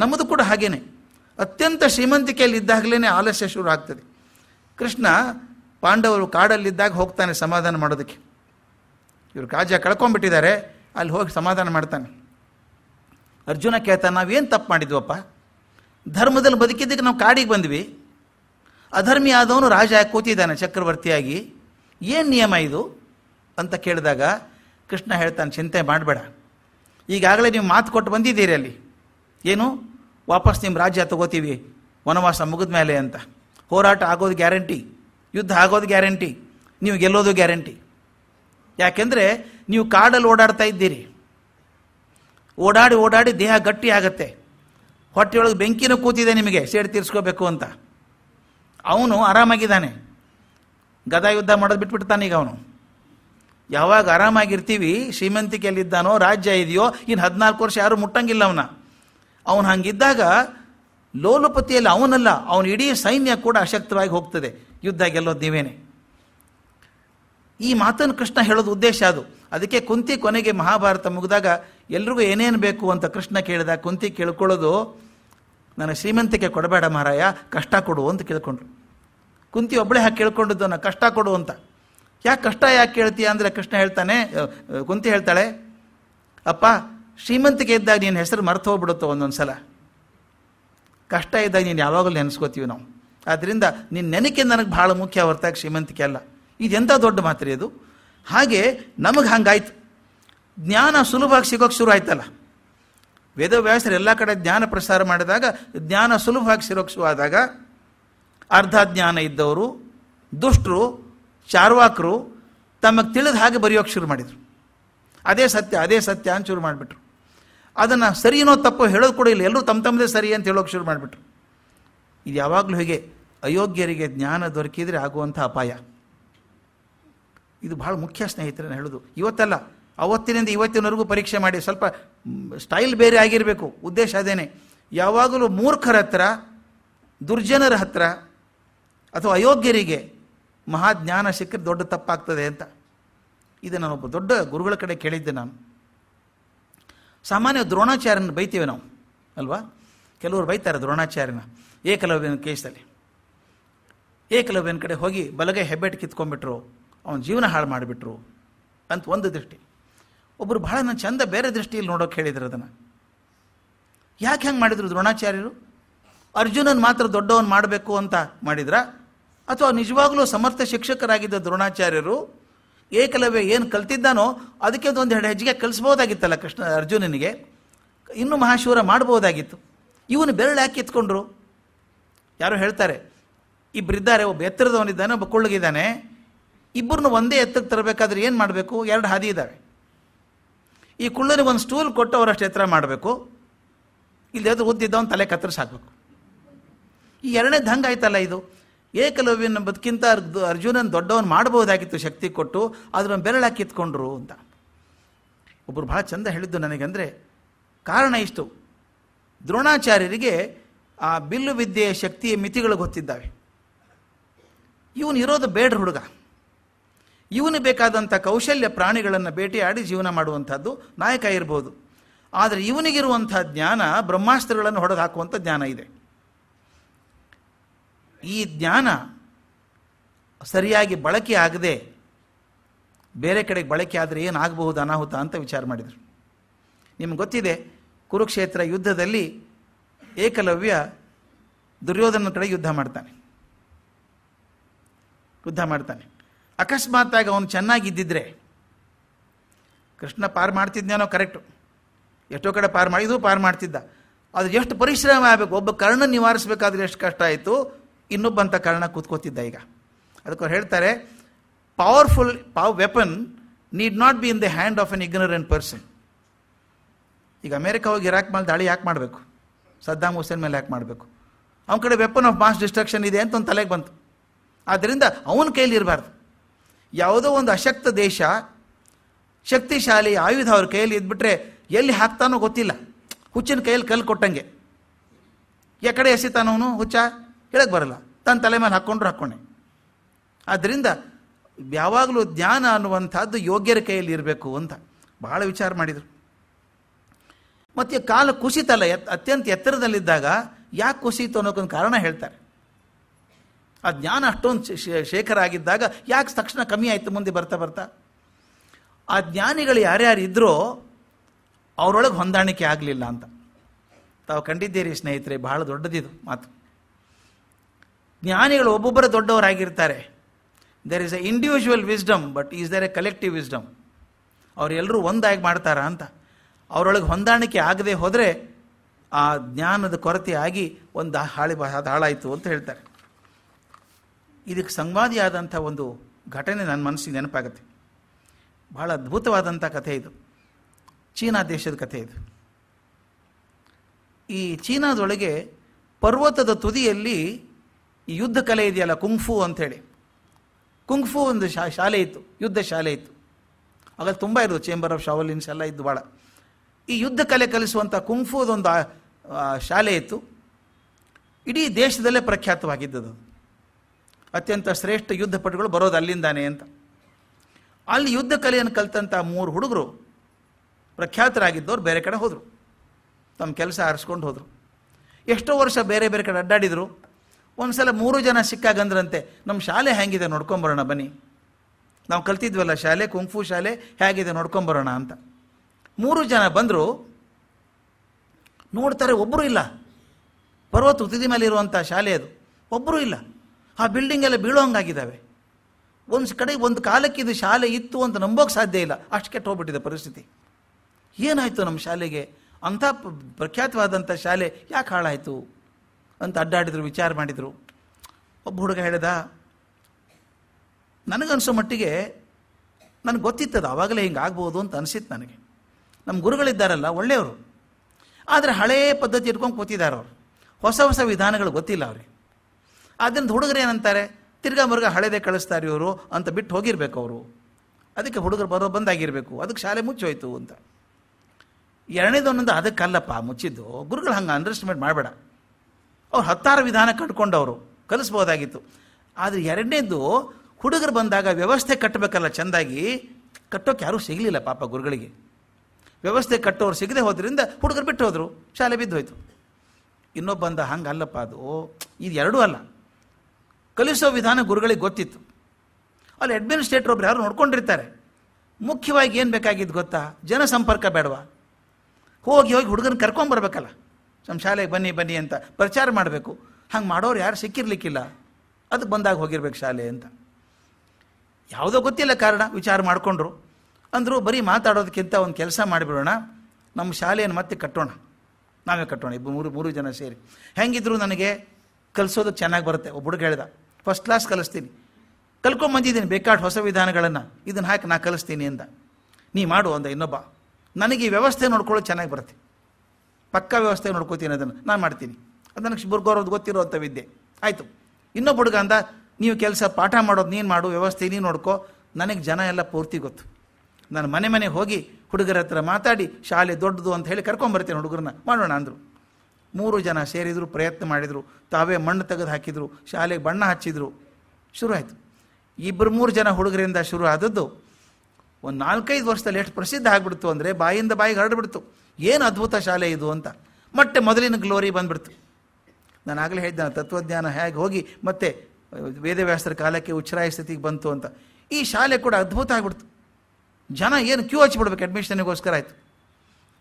ನಮ್ಮದು ಕೂಡ ಹಾಗೇನೆ ಅತ್ಯಂತ ಶ್ರೀಮಂತಿಕೆಯಲ್ಲಿ ಇದ್ದಾಗಲೇ ಆಲಸ್ಯ ಶುರು ಆಗ್ತದೆ ಕೃಷ್ಣ ಪಾಂಡವರು ಕಾಡಲ್ಲಿದ್ದಾಗ ಹೋಗ್ತಾನೆ ಸಮಾಧಾನ ಮಾಡೋದಕ್ಕೆ ಇವರು ರಾಜ್ಯ ಕಳ್ಕೊಂಡ್ಬಿಟ್ಟಿದ್ದಾರೆ ಅಲ್ಲಿ ಹೋಗಿ ಸಮಾಧಾನ ಮಾಡ್ತಾನೆ ಅರ್ಜುನ ಕೇಳ್ತಾನೆ ನಾವೇನು ತಪ್ಪು ಮಾಡಿದ್ವಪ್ಪ ಧರ್ಮದಲ್ಲಿ ಬದುಕಿದ್ದಕ್ಕೆ ನಾವು ಕಾಡಿಗೆ ಬಂದ್ವಿ ಅಧರ್ಮಿ ಆದವನು ರಾಜ ಕೂತಿದ್ದಾನೆ ಚಕ್ರವರ್ತಿಯಾಗಿ ಏನು ನಿಯಮ ಇದು ಅಂತ ಕೇಳಿದಾಗ ಕೃಷ್ಣ ಹೇಳ್ತಾನೆ ಚಿಂತೆ ಮಾಡಬೇಡ ಈಗಾಗಲೇ ನೀವು ಮಾತು ಕೊಟ್ಟು ಬಂದಿದ್ದೀರಿ ಅಲ್ಲಿ ಏನು ವಾಪಸ್ ನಿಮ್ಮ ರಾಜ್ಯ ತಗೋತೀವಿ ವನವಾಸ ಮುಗಿದ ಮೇಲೆ ಅಂತ ಹೋರಾಟ ಆಗೋದು ಗ್ಯಾರಂಟಿ ಯುದ್ಧ ಆಗೋದು ಗ್ಯಾರಂಟಿ ನೀವು ಗೆಲ್ಲೋದು ಗ್ಯಾರಂಟಿ ಯಾಕೆಂದರೆ ನೀವು ಕಾಡಲ್ಲಿ ಓಡಾಡ್ತಾ ಇದ್ದೀರಿ ಓಡಾಡಿ ಓಡಾಡಿ ದೇಹ ಗಟ್ಟಿ ಆಗತ್ತೆ ಹೊಟ್ಟೆಯೊಳಗೆ ಬೆಂಕಿನೂ ಕೂತಿದೆ ನಿಮಗೆ ಸೇಡ್ ತೀರಿಸ್ಕೋಬೇಕು ಅಂತ ಅವನು ಆರಾಮಾಗಿದ್ದಾನೆ ಗದಾ ಯುದ್ಧ ಮಾಡೋದು ಬಿಟ್ಬಿಡ್ತಾನೆ ಈಗ ಅವನು ಯಾವಾಗ ಆರಾಮಾಗಿರ್ತೀವಿ ಶ್ರೀಮಂತಿಕೆಯಲ್ಲಿದ್ದಾನೋ ರಾಜ್ಯ ಇದೆಯೋ ಇನ್ನು ಹದಿನಾಲ್ಕು ವರ್ಷ ಯಾರೂ ಮುಟ್ಟಂಗಿಲ್ಲ ಅವನ ಅವನು ಹಂಗಿದ್ದಾಗ ಲೋಲುಪತಿಯಲ್ಲಿ ಅವನಲ್ಲ ಅವನ ಇಡೀ ಸೈನ್ಯ ಕೂಡ ಅಶಕ್ತವಾಗಿ ಹೋಗ್ತದೆ ಯುದ್ಧ ಗೆಲ್ಲೋದು ನೀವೇನೆ ಈ ಮಾತನ್ನು ಕೃಷ್ಣ ಹೇಳೋದು ಉದ್ದೇಶ ಅದು ಅದಕ್ಕೆ ಕುಂತಿ ಕೊನೆಗೆ ಮಹಾಭಾರತ ಮುಗಿದಾಗ ಎಲ್ರಿಗೂ ಏನೇನು ಬೇಕು ಅಂತ ಕೃಷ್ಣ ಕೇಳಿದ ಕುಂತಿ ಕೇಳ್ಕೊಳ್ಳೋದು ನನಗೆ ಶ್ರೀಮಂತಿಕೆ ಕೊಡಬೇಡ ಮಹಾರಾಯ ಕಷ್ಟ ಕೊಡು ಅಂತ ಕೇಳ್ಕೊಂಡ್ರು ಕುಂತಿ ಒಬ್ಬಳೇ ಹಾಕಿ ಕೇಳ್ಕೊಂಡಿದ್ದು ನಾನು ಕಷ್ಟ ಕೊಡು ಅಂತ ಯಾಕೆ ಕಷ್ಟ ಯಾಕೆ ಕೇಳ್ತೀಯ ಅಂದರೆ ಕೃಷ್ಣ ಹೇಳ್ತಾನೆ ಕುಂತಿ ಹೇಳ್ತಾಳೆ ಅಪ್ಪ ಶ್ರೀಮಂತಿಕೆ ಇದ್ದಾಗ ನೀನು ಹೆಸರು ಮರೆತು ಹೋಗ್ಬಿಡುತ್ತೋ ಒಂದೊಂದು ಸಲ ಕಷ್ಟ ಇದ್ದಾಗ ನೀನು ಯಾವಾಗಲೂ ನೆನೆಸ್ಕೋತೀವಿ ನಾವು ಆದ್ದರಿಂದ ನಿನ್ನ ನೆನಕೆ ನನಗೆ ಭಾಳ ಮುಖ್ಯ ಹೊರತಾಗಿ ಶ್ರೀಮಂತಿಕೆ ಅಲ್ಲ ಇದೆಂಥ ದೊಡ್ಡ ಮಾತ್ರೆ ಅದು ಹಾಗೆ ನಮಗೆ ಹಂಗಾಯ್ತು ಜ್ಞಾನ ಸುಲಭವಾಗಿ ಸಿಗೋಕೆ ಶುರು ಆಯ್ತಲ್ಲ ವೇದವ್ಯಾಸರು ಎಲ್ಲ ಕಡೆ ಜ್ಞಾನ ಪ್ರಸಾರ ಮಾಡಿದಾಗ ಜ್ಞಾನ ಸುಲಭವಾಗಿ ಸಿರೋಕ್ಕೆ ಶುರು ಆದಾಗ ಅರ್ಧ ಜ್ಞಾನ ಇದ್ದವರು ದುಷ್ಟರು ಚಾರ್ವಾಕರು ತಮಗೆ ತಿಳಿದ ಹಾಗೆ ಬರೆಯೋಕ್ಕೆ ಶುರು ಮಾಡಿದರು ಅದೇ ಸತ್ಯ ಅದೇ ಸತ್ಯ ಅಂತ ಶುರು ಮಾಡಿಬಿಟ್ರು ಅದನ್ನು ಸರಿನೋ ತಪ್ಪೋ ಹೇಳೋದು ಕೂಡ ಇಲ್ಲ ಎಲ್ಲರೂ ತಮ್ಮ ತಮ್ಮದೇ ಸರಿ ಅಂತ ಹೇಳೋಕೆ ಶುರು ಮಾಡಿಬಿಟ್ರು ಇದು ಯಾವಾಗಲೂ ಹೀಗೆ ಅಯೋಗ್ಯರಿಗೆ ಜ್ಞಾನ ದೊರಕಿದರೆ ಆಗುವಂಥ ಅಪಾಯ ಇದು ಭಾಳ ಮುಖ್ಯ ಸ್ನೇಹಿತರನ್ನು ಹೇಳೋದು ಇವತ್ತಲ್ಲ ಅವತ್ತಿನಿಂದ ಇವತ್ತಿನವರೆಗೂ ಪರೀಕ್ಷೆ ಮಾಡಿ ಸ್ವಲ್ಪ ಸ್ಟೈಲ್ ಬೇರೆ ಆಗಿರಬೇಕು ಉದ್ದೇಶ ಅದೇನೆ ಯಾವಾಗಲೂ ಮೂರ್ಖರ ಹತ್ರ ದುರ್ಜನರ ಹತ್ರ ಅಥವಾ ಅಯೋಗ್ಯರಿಗೆ ಮಹಾಜ್ಞಾನ ಸಿಕ್ಕರೆ ದೊಡ್ಡ ತಪ್ಪಾಗ್ತದೆ ಅಂತ ಇದು ನಾನೊಬ್ಬ ದೊಡ್ಡ ಗುರುಗಳ ಕಡೆ ಕೇಳಿದ್ದೆ ನಾನು ಸಾಮಾನ್ಯ ದ್ರೋಣಾಚಾರ್ಯನ ಬೈತೀವಿ ನಾವು ಅಲ್ವಾ ಕೆಲವರು ಬೈತಾರೆ ದ್ರೋಣಾಚಾರ್ಯನ ಏಕಲವ್ಯನ ಕೇಸಲ್ಲಿ ಏಕಲವ್ಯನ ಕಡೆ ಹೋಗಿ ಬಲಗೈ ಹೆಬ್ಬೆಟ್ಟು ಕಿತ್ಕೊಂಡ್ಬಿಟ್ರು ಅವನ ಜೀವನ ಹಾಳು ಮಾಡಿಬಿಟ್ರು ಅಂತ ಒಂದು ದೃಷ್ಟಿ ಒಬ್ಬರು ಬಹಳ ನಾನು ಚಂದ ಬೇರೆ ದೃಷ್ಟಿಯಲ್ಲಿ ನೋಡೋಕೆ ಹೇಳಿದ್ರು ಅದನ್ನು ಯಾಕೆ ಹೆಂಗೆ ಮಾಡಿದರು ದ್ರೋಣಾಚಾರ್ಯರು ಅರ್ಜುನನ್ ಮಾತ್ರ ದೊಡ್ಡವನು ಮಾಡಬೇಕು ಅಂತ ಮಾಡಿದ್ರ ಅಥವಾ ನಿಜವಾಗ್ಲೂ ಸಮರ್ಥ ಶಿಕ್ಷಕರಾಗಿದ್ದ ದ್ರೋಣಾಚಾರ್ಯರು ಏಕಲವ್ಯ ಏನು ಕಲ್ತಿದ್ದಾನೋ ಅದಕ್ಕೆ ಒಂದು ಎರಡು ಹೆಜ್ಜೆಗೆ ಕಲಿಸ್ಬೋದಾಗಿತ್ತಲ್ಲ ಕೃಷ್ಣ ಅರ್ಜುನನಿಗೆ ಇನ್ನೂ ಮಹಾಶಿವರ ಮಾಡ್ಬೋದಾಗಿತ್ತು ಇವನು ಬೆರಳು ಯಾಕೆ ಎತ್ಕೊಂಡ್ರು ಯಾರೋ ಹೇಳ್ತಾರೆ ಇಬ್ಬರಿದ್ದಾರೆ ಒಬ್ಬ ಎತ್ತರದವನಿದ್ದಾನೆ ಒಬ್ಬ ಕೊಳ್ಳಗಿದ್ದಾನೆ ಇಬ್ಬರನ್ನು ಒಂದೇ ಎತ್ತಕ್ಕೆ ತರಬೇಕಾದ್ರೆ ಏನು ಮಾಡಬೇಕು ಎರಡು ಹಾದಿ ಇದ್ದಾವೆ ಈ ಕುಳ್ಳರಿಗೆ ಒಂದು ಸ್ಟೂಲ್ ಕೊಟ್ಟು ಅವರಷ್ಟು ಎತ್ತರ ಮಾಡಬೇಕು ಉದ್ದಿದ್ದ ಉದ್ದಿದ್ದವನು ತಲೆ ಕತ್ತರಿಸಿ ಹಾಕಬೇಕು ಈ ಎರಡನೇದು ಆಯ್ತಲ್ಲ ಇದು ಏಕಲವ್ಯನ ಬದುಕಿಂತ ಅರ್ಜುನನ ದೊಡ್ಡವನು ಮಾಡಬಹುದಾಗಿತ್ತು ಶಕ್ತಿ ಕೊಟ್ಟು ಅದನ್ನು ಬೆರಳು ಕಿತ್ಕೊಂಡ್ರು ಅಂತ ಒಬ್ಬರು ಭಾಳ ಚಂದ ಹೇಳಿದ್ದು ನನಗೆಂದರೆ ಕಾರಣ ಇಷ್ಟು ದ್ರೋಣಾಚಾರ್ಯರಿಗೆ ಆ ಬಿಲ್ಲು ವಿದ್ಯೆಯ ಶಕ್ತಿಯ ಮಿತಿಗಳು ಗೊತ್ತಿದ್ದಾವೆ ಇವನು ಇರೋದು ಬೇಡ್ರ ಹುಡುಗ ಇವನು ಬೇಕಾದಂಥ ಕೌಶಲ್ಯ ಪ್ರಾಣಿಗಳನ್ನು ಭೇಟಿಯಾಡಿ ಜೀವನ ಮಾಡುವಂಥದ್ದು ನಾಯಕ ಇರ್ಬೋದು ಆದರೆ ಇವನಿಗಿರುವಂಥ ಜ್ಞಾನ ಬ್ರಹ್ಮಾಸ್ತ್ರಗಳನ್ನು ಹೊಡೆದು ಹಾಕುವಂಥ ಜ್ಞಾನ ಇದೆ ಈ ಜ್ಞಾನ ಸರಿಯಾಗಿ ಬಳಕೆ ಆಗದೆ ಬೇರೆ ಕಡೆಗೆ ಬಳಕೆ ಆದರೆ ಏನಾಗಬಹುದು ಅನಾಹುತ ಅಂತ ವಿಚಾರ ಮಾಡಿದರು ನಿಮ್ಗೆ ಗೊತ್ತಿದೆ ಕುರುಕ್ಷೇತ್ರ ಯುದ್ಧದಲ್ಲಿ ಏಕಲವ್ಯ ದುರ್ಯೋಧನ ಕಡೆ ಯುದ್ಧ ಮಾಡ್ತಾನೆ ಯುದ್ಧ ಮಾಡ್ತಾನೆ ಅಕಸ್ಮಾತ್ತಾಗಿ ಅವನು ಚೆನ್ನಾಗಿದ್ದಿದ್ರೆ ಕೃಷ್ಣ ಪಾರು ಮಾಡ್ತಿದ್ನೇನೋ ಕರೆಕ್ಟು ಎಷ್ಟೋ ಕಡೆ ಪಾರು ಮಾಡಿದ್ದು ಪಾರು ಮಾಡ್ತಿದ್ದ ಅದು ಎಷ್ಟು ಪರಿಶ್ರಮ ಆಗಬೇಕು ಒಬ್ಬ ಕರ್ಣ ನಿವಾರಿಸಬೇಕಾದ್ರೆ ಎಷ್ಟು ಕಷ್ಟ ಆಯಿತು ಇನ್ನೊಬ್ಬಂಥ ಕರ್ಣ ಕೂತ್ಕೋತಿದ್ದ ಈಗ ಅದಕ್ಕೆ ಹೇಳ್ತಾರೆ ಪವರ್ಫುಲ್ ಪಾವ್ weapon need not be in the hand of an ignorant person ಈಗ ಅಮೆರಿಕ ಹೋಗಿ ಇರಾಕ್ ಮೇಲೆ ದಾಳಿ ಯಾಕೆ ಮಾಡಬೇಕು ಸದ್ದಾಮ್ ಹುಸೇನ್ ಮೇಲೆ ಯಾಕೆ ಮಾಡಬೇಕು ಅವನ ಕಡೆ ವೆಪನ್ ಆಫ್ ಮಾಸ್ ಡಿಸ್ಟ್ರಕ್ಷನ್ ಇದೆ ಅಂತ ಒಂದು ತಲೆಗೆ ಬಂತು ಆದ್ದರಿಂದ ಅವನ ಕೈಲಿ ಇರಬಾರ್ದು ಯಾವುದೋ ಒಂದು ಅಶಕ್ತ ದೇಶ ಶಕ್ತಿಶಾಲಿ ಆಯುಧ ಅವ್ರ ಕೈಯಲ್ಲಿ ಇದ್ಬಿಟ್ರೆ ಎಲ್ಲಿ ಹಾಕ್ತಾನೋ ಗೊತ್ತಿಲ್ಲ ಹುಚ್ಚಿನ ಕೈಯಲ್ಲಿ ಕಲ್ಲು ಕೊಟ್ಟಂಗೆ ಎಕಡೆ ಎಸಿತಾನವನು ಹುಚ್ಚ ಹೇಳಕ್ಕೆ ಬರಲ್ಲ ತನ್ನ ತಲೆ ಮೇಲೆ ಹಾಕ್ಕೊಂಡ್ರು ಹಾಕ್ಕೊಂಡೆ ಆದ್ದರಿಂದ ಯಾವಾಗಲೂ ಜ್ಞಾನ ಅನ್ನುವಂಥದ್ದು ಯೋಗ್ಯರ ಕೈಯಲ್ಲಿ ಇರಬೇಕು ಅಂತ ಭಾಳ ವಿಚಾರ ಮಾಡಿದರು ಮತ್ತು ಕಾಲ ಕುಸಿತಲ್ಲ ಎತ್ ಅತ್ಯಂತ ಎತ್ತರದಲ್ಲಿದ್ದಾಗ ಯಾಕೆ ಕುಸಿತು ಅನ್ನೋಕ್ಕೊಂದು ಕಾರಣ ಹೇಳ್ತಾರೆ ಆ ಜ್ಞಾನ ಅಷ್ಟೊಂದು ಶೇಖರ ಆಗಿದ್ದಾಗ ಯಾಕೆ ತಕ್ಷಣ ಕಮ್ಮಿ ಆಯಿತು ಮುಂದೆ ಬರ್ತಾ ಬರ್ತಾ ಆ ಜ್ಞಾನಿಗಳು ಯಾರ್ಯಾರು ಇದ್ದರೂ ಅವರೊಳಗೆ ಹೊಂದಾಣಿಕೆ ಆಗಲಿಲ್ಲ ಅಂತ ತಾವು ಕಂಡಿದ್ದೀರಿ ಸ್ನೇಹಿತರೆ ಬಹಳ ದೊಡ್ಡದಿದು ಮಾತು ಜ್ಞಾನಿಗಳು ಒಬ್ಬೊಬ್ಬರೇ ದೊಡ್ಡವರಾಗಿರ್ತಾರೆ there is a individual wisdom but is there a collective wisdom ಅವರೆಲ್ಲರೂ ಒಂದಾಗಿ ಮಾಡ್ತಾರ ಅಂತ ಅವರೊಳಗೆ ಹೊಂದಾಣಿಕೆ ಆಗದೆ ಹೋದರೆ ಆ ಜ್ಞಾನದ ಕೊರತೆ ಆಗಿ ಒಂದು ಹಾಳಿ ಹಾಳಾಯಿತು ಅಂತ ಹೇಳ್ತಾರೆ ಇದಕ್ಕೆ ಸಂವಾದಿಯಾದಂಥ ಒಂದು ಘಟನೆ ನನ್ನ ಮನಸ್ಸಿಗೆ ನೆನಪಾಗುತ್ತೆ ಬಹಳ ಅದ್ಭುತವಾದಂಥ ಕಥೆ ಇದು ಚೀನಾ ದೇಶದ ಕಥೆ ಇದು ಈ ಚೀನಾದೊಳಗೆ ಪರ್ವತದ ತುದಿಯಲ್ಲಿ ಈ ಯುದ್ಧ ಕಲೆ ಇದೆಯಲ್ಲ ಕುಂಗ್ಫು ಅಂಥೇಳಿ ಕುಂಗ್ಫು ಒಂದು ಶಾ ಶಾಲೆ ಇತ್ತು ಯುದ್ಧ ಶಾಲೆ ಇತ್ತು ಆಗ ತುಂಬ ಇರೋದು ಚೇಂಬರ್ ಆಫ್ ಶಾವಲಿನ್ಸ್ ಎಲ್ಲ ಇದ್ದು ಭಾಳ ಈ ಯುದ್ಧ ಕಲೆ ಕಲಿಸುವಂಥ ಕುಂಗ್ಫೂದೊಂದು ಶಾಲೆ ಇತ್ತು ಇಡೀ ದೇಶದಲ್ಲೇ ಪ್ರಖ್ಯಾತವಾಗಿದ್ದದು ಅತ್ಯಂತ ಶ್ರೇಷ್ಠ ಯುದ್ಧಪಟುಗಳು ಬರೋದು ಅಲ್ಲಿಂದಾನೆ ಅಂತ ಅಲ್ಲಿ ಯುದ್ಧ ಕಲೆಯನ್ನು ಕಲ್ತಂಥ ಮೂರು ಹುಡುಗರು ಪ್ರಖ್ಯಾತರಾಗಿದ್ದವ್ರು ಬೇರೆ ಕಡೆ ಹೋದರು ತಮ್ಮ ಕೆಲಸ ಆರಿಸ್ಕೊಂಡು ಹೋದರು ಎಷ್ಟೋ ವರ್ಷ ಬೇರೆ ಬೇರೆ ಕಡೆ ಅಡ್ಡಾಡಿದರು ಒಂದು ಸಲ ಮೂರು ಜನ ಸಿಕ್ಕಾಗಂದ್ರಂತೆ ನಮ್ಮ ಶಾಲೆ ಹೇಗಿದೆ ನೋಡ್ಕೊಂಬರೋಣ ಬನ್ನಿ ನಾವು ಕಲ್ತಿದ್ವಲ್ಲ ಶಾಲೆ ಕುಂಫು ಶಾಲೆ ಹೇಗಿದೆ ನೋಡ್ಕೊಂಬರೋಣ ಅಂತ ಮೂರು ಜನ ಬಂದರು ನೋಡ್ತಾರೆ ಒಬ್ಬರು ಇಲ್ಲ ಪರ್ವತ ತುದಿದಿ ಮೇಲೆ ಇರುವಂಥ ಶಾಲೆ ಅದು ಒಬ್ಬರೂ ಇಲ್ಲ ಆ ಬಿಲ್ಡಿಂಗ್ ಎಲ್ಲ ಬೀಳೋಂಗಾಗಿದ್ದಾವೆ ಒಂದು ಕಡೆ ಒಂದು ಕಾಲಕ್ಕೆ ಇದು ಶಾಲೆ ಇತ್ತು ಅಂತ ನಂಬೋಕೆ ಸಾಧ್ಯ ಇಲ್ಲ ಅಷ್ಟು ಕೆಟ್ಟ ಹೋಗ್ಬಿಟ್ಟಿದೆ ಪರಿಸ್ಥಿತಿ ಏನಾಯಿತು ನಮ್ಮ ಶಾಲೆಗೆ ಅಂಥ ಪ್ರಖ್ಯಾತವಾದಂಥ ಶಾಲೆ ಯಾಕೆ ಹಾಳಾಯಿತು ಅಂತ ಅಡ್ಡಾಡಿದ್ರು ವಿಚಾರ ಮಾಡಿದರು ಒಬ್ಬ ಹುಡುಗ ಹೇಳಿದ ನನಗನ್ಸೋ ಮಟ್ಟಿಗೆ ನನಗೆ ಗೊತ್ತಿತ್ತದ ಆವಾಗಲೇ ಹಿಂಗೆ ಆಗ್ಬೋದು ಅಂತ ಅನಿಸಿತ್ತು ನನಗೆ ನಮ್ಮ ಗುರುಗಳಿದ್ದಾರಲ್ಲ ಒಳ್ಳೆಯವರು ಆದರೆ ಹಳೆಯ ಪದ್ಧತಿ ಇಟ್ಕೊಂಡು ಕೂತಿದ್ದಾರೆ ಅವರು ಹೊಸ ಹೊಸ ವಿಧಾನಗಳು ಗೊತ್ತಿಲ್ಲ ಅವ್ರಿಗೆ ಆದ್ದರಿಂದ ಹುಡುಗರು ಏನಂತಾರೆ ತಿರ್ಗಾ ಮುರುಗ ಹಳೆದೇ ಕಳಿಸ್ತಾರೆ ಇವರು ಅಂತ ಬಿಟ್ಟು ಹೋಗಿರ್ಬೇಕು ಅವರು ಅದಕ್ಕೆ ಹುಡುಗರು ಬರೋ ಬಂದಾಗಿರಬೇಕು ಅದಕ್ಕೆ ಶಾಲೆ ಮುಚ್ಚೋಯ್ತು ಅಂತ ಎರಡನೇದು ಒಂದೊಂದು ಅಲ್ಲಪ್ಪ ಮುಚ್ಚಿದ್ದು ಗುರುಗಳು ಹಂಗೆ ಅಂಡರ್ಸ್ಟಿಮೇಟ್ ಮಾಡಬೇಡ ಅವ್ರು ಹತ್ತಾರು ವಿಧಾನ ಕಂಡುಕೊಂಡವರು ಕಲಿಸ್ಬೋದಾಗಿತ್ತು ಆದರೆ ಎರಡನೇದು ಹುಡುಗರು ಬಂದಾಗ ವ್ಯವಸ್ಥೆ ಕಟ್ಟಬೇಕಲ್ಲ ಚೆಂದಾಗಿ ಕಟ್ಟೋಕೆ ಯಾರೂ ಸಿಗಲಿಲ್ಲ ಪಾಪ ಗುರುಗಳಿಗೆ ವ್ಯವಸ್ಥೆ ಕಟ್ಟೋರು ಸಿಗದೆ ಹೋದ್ರಿಂದ ಹುಡುಗರು ಬಿಟ್ಟು ಹೋದರು ಶಾಲೆ ಬಿದ್ದೋಯ್ತು ಇನ್ನೊಬ್ಬಂದ ಹಂಗೆ ಅಲ್ಲಪ್ಪ ಅದು ಇದು ಎರಡೂ ಅಲ್ಲ ಕಲಿಸೋ ವಿಧಾನ ಗುರುಗಳಿಗೆ ಗೊತ್ತಿತ್ತು ಅಲ್ಲಿ ಅಡ್ಮಿನಿಸ್ಟ್ರೇಟರ್ ಒಬ್ರು ಯಾರು ನೋಡ್ಕೊಂಡಿರ್ತಾರೆ ಮುಖ್ಯವಾಗಿ ಏನು ಬೇಕಾಗಿದ್ದು ಗೊತ್ತಾ ಜನ ಸಂಪರ್ಕ ಬೇಡವಾ ಹೋಗಿ ಹೋಗಿ ಹುಡುಗನ ಕರ್ಕೊಂಬರ್ಬೇಕಲ್ಲ ನಮ್ಮ ಶಾಲೆಗೆ ಬನ್ನಿ ಬನ್ನಿ ಅಂತ ಪ್ರಚಾರ ಮಾಡಬೇಕು ಹಂಗೆ ಮಾಡೋರು ಯಾರು ಸಿಕ್ಕಿರ್ಲಿಕ್ಕಿಲ್ಲ ಅದಕ್ಕೆ ಬಂದಾಗ ಹೋಗಿರ್ಬೇಕು ಶಾಲೆ ಅಂತ ಯಾವುದೋ ಗೊತ್ತಿಲ್ಲ ಕಾರಣ ವಿಚಾರ ಮಾಡಿಕೊಂಡ್ರು ಅಂದರು ಬರೀ ಮಾತಾಡೋದಕ್ಕಿಂತ ಒಂದು ಕೆಲಸ ಮಾಡಿಬಿಡೋಣ ನಮ್ಮ ಶಾಲೆಯನ್ನು ಮತ್ತೆ ಕಟ್ಟೋಣ ನಾವೇ ಕಟ್ಟೋಣ ಇಬ್ಬರು ಮೂರು ಮೂರು ಜನ ಸೇರಿ ಹೆಂಗಿದ್ರು ನನಗೆ ಕಲಿಸೋದು ಚೆನ್ನಾಗಿ ಬರುತ್ತೆ ಒಬ್ಬ ಹುಡುಗ ಹೇಳ್ದ ಫಸ್ಟ್ ಕ್ಲಾಸ್ ಕಲಿಸ್ತೀನಿ ಕಲ್ಕೊಂಬಂದಿದ್ದೀನಿ ಬೇಕಾದ ಹೊಸ ವಿಧಾನಗಳನ್ನು ಇದನ್ನು ಹಾಕಿ ನಾನು ಕಲಿಸ್ತೀನಿ ಅಂದ ನೀ ಮಾಡು ಅಂದ ಇನ್ನೊಬ್ಬ ನನಗೆ ಈ ವ್ಯವಸ್ಥೆ ನೋಡ್ಕೊಳ್ಳೋದು ಚೆನ್ನಾಗಿ ಬರುತ್ತೆ ಪಕ್ಕ ವ್ಯವಸ್ಥೆ ನೋಡ್ಕೋತೀನಿ ಅದನ್ನು ನಾನು ಮಾಡ್ತೀನಿ ಅದು ನನಗೆ ಬುರ್ಗೋರದ್ದು ಗೊತ್ತಿರೋವಂಥ ವಿದ್ಯೆ ಆಯಿತು ಇನ್ನೊಬ್ಬ ಹುಡುಗ ಅಂದ ನೀವು ಕೆಲಸ ಪಾಠ ಮಾಡೋದು ನೀನು ಮಾಡು ವ್ಯವಸ್ಥೆ ನೀನು ನೋಡ್ಕೋ ನನಗೆ ಜನ ಎಲ್ಲ ಪೂರ್ತಿ ಗೊತ್ತು ನಾನು ಮನೆ ಮನೆ ಹೋಗಿ ಹುಡುಗರ ಹತ್ರ ಮಾತಾಡಿ ಶಾಲೆ ದೊಡ್ಡದು ಅಂತ ಹೇಳಿ ಕರ್ಕೊಂಬರ್ತೀನಿ ಹುಡುಗರನ್ನ ಮಾಡೋಣ ಅಂದರು ಮೂರು ಜನ ಸೇರಿದರು ಪ್ರಯತ್ನ ಮಾಡಿದರು ತಾವೇ ಮಣ್ಣು ತೆಗೆದು ಹಾಕಿದರು ಶಾಲೆಗೆ ಬಣ್ಣ ಹಚ್ಚಿದರು ಶುರುವಾಯಿತು ಇಬ್ಬರು ಮೂರು ಜನ ಹುಡುಗರಿಂದ ಶುರು ಆದದ್ದು ಒಂದು ನಾಲ್ಕೈದು ವರ್ಷದಲ್ಲಿ ಎಷ್ಟು ಪ್ರಸಿದ್ಧ ಆಗಿಬಿಡ್ತು ಅಂದರೆ ಬಾಯಿಂದ ಬಾಯಿಗೆ ಹರಡ್ಬಿಡ್ತು ಏನು ಅದ್ಭುತ ಶಾಲೆ ಇದು ಅಂತ ಮತ್ತೆ ಮೊದಲಿನ ಗ್ಲೋರಿ ಬಂದ್ಬಿಡ್ತು ನಾನು ಆಗಲೇ ಹೇಳಿದ್ದೆ ತತ್ವಜ್ಞಾನ ಹೇಗೆ ಹೋಗಿ ಮತ್ತೆ ವೇದವ್ಯಾಸರ ಕಾಲಕ್ಕೆ ಉಚ್ಚರಾಯ ಸ್ಥಿತಿಗೆ ಬಂತು ಅಂತ ಈ ಶಾಲೆ ಕೂಡ ಅದ್ಭುತ ಆಗಿಬಿಡ್ತು ಜನ ಏನು ಕ್ಯೂ ಹಚ್ಚಿಬಿಡ್ಬೇಕು ಅಡ್ಮಿಷನಿಗೋಸ್ಕರ ಆಯಿತು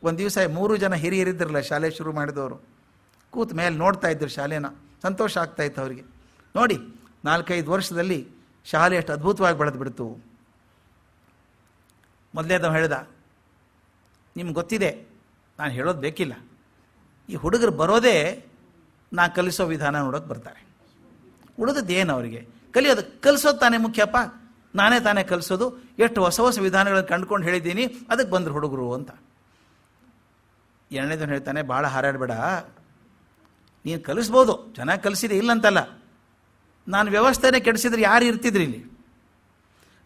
ಒಂದು ದಿವಸ ಮೂರು ಜನ ಹಿರಿಯರಿದ್ದಿರಲ್ಲ ಶಾಲೆ ಶುರು ಮಾಡಿದವರು ಕೂತು ಮೇಲೆ ನೋಡ್ತಾ ಇದ್ದರು ಶಾಲೆನ ಸಂತೋಷ ಆಗ್ತಾ ಇತ್ತು ಅವರಿಗೆ ನೋಡಿ ನಾಲ್ಕೈದು ವರ್ಷದಲ್ಲಿ ಶಾಲೆ ಎಷ್ಟು ಅದ್ಭುತವಾಗಿ ಬೆಳೆದು ಬಿಡ್ತು ಮೊದಲೇದವ ಹೇಳ್ದ ನಿಮ್ಗೆ ಗೊತ್ತಿದೆ ನಾನು ಹೇಳೋದು ಬೇಕಿಲ್ಲ ಈ ಹುಡುಗರು ಬರೋದೇ ನಾ ಕಲಿಸೋ ವಿಧಾನ ನೋಡೋಕೆ ಬರ್ತಾರೆ ಉಳಿದದ್ದೇನು ಅವರಿಗೆ ಕಲಿಯೋದು ಕಲಿಸೋದು ತಾನೇ ಮುಖ್ಯಪ್ಪ ನಾನೇ ತಾನೇ ಕಲಿಸೋದು ಎಷ್ಟು ಹೊಸ ಹೊಸ ವಿಧಾನಗಳನ್ನು ಕಂಡುಕೊಂಡು ಹೇಳಿದ್ದೀನಿ ಅದಕ್ಕೆ ಬಂದರು ಹುಡುಗರು ಅಂತ ಎರಡನೇದನ್ನು ಹೇಳ್ತಾನೆ ಭಾಳ ಹಾರಾಡಬೇಡ ನೀನು ಕಲಿಸ್ಬೋದು ಚೆನ್ನಾಗಿ ಕಲಿಸಿದೆ ಇಲ್ಲಂತಲ್ಲ ನಾನು ವ್ಯವಸ್ಥೆನೇ ಕೆಡಿಸಿದ್ರೆ ಯಾರು ಇರ್ತಿದ್ರಿ ಇಲ್ಲಿ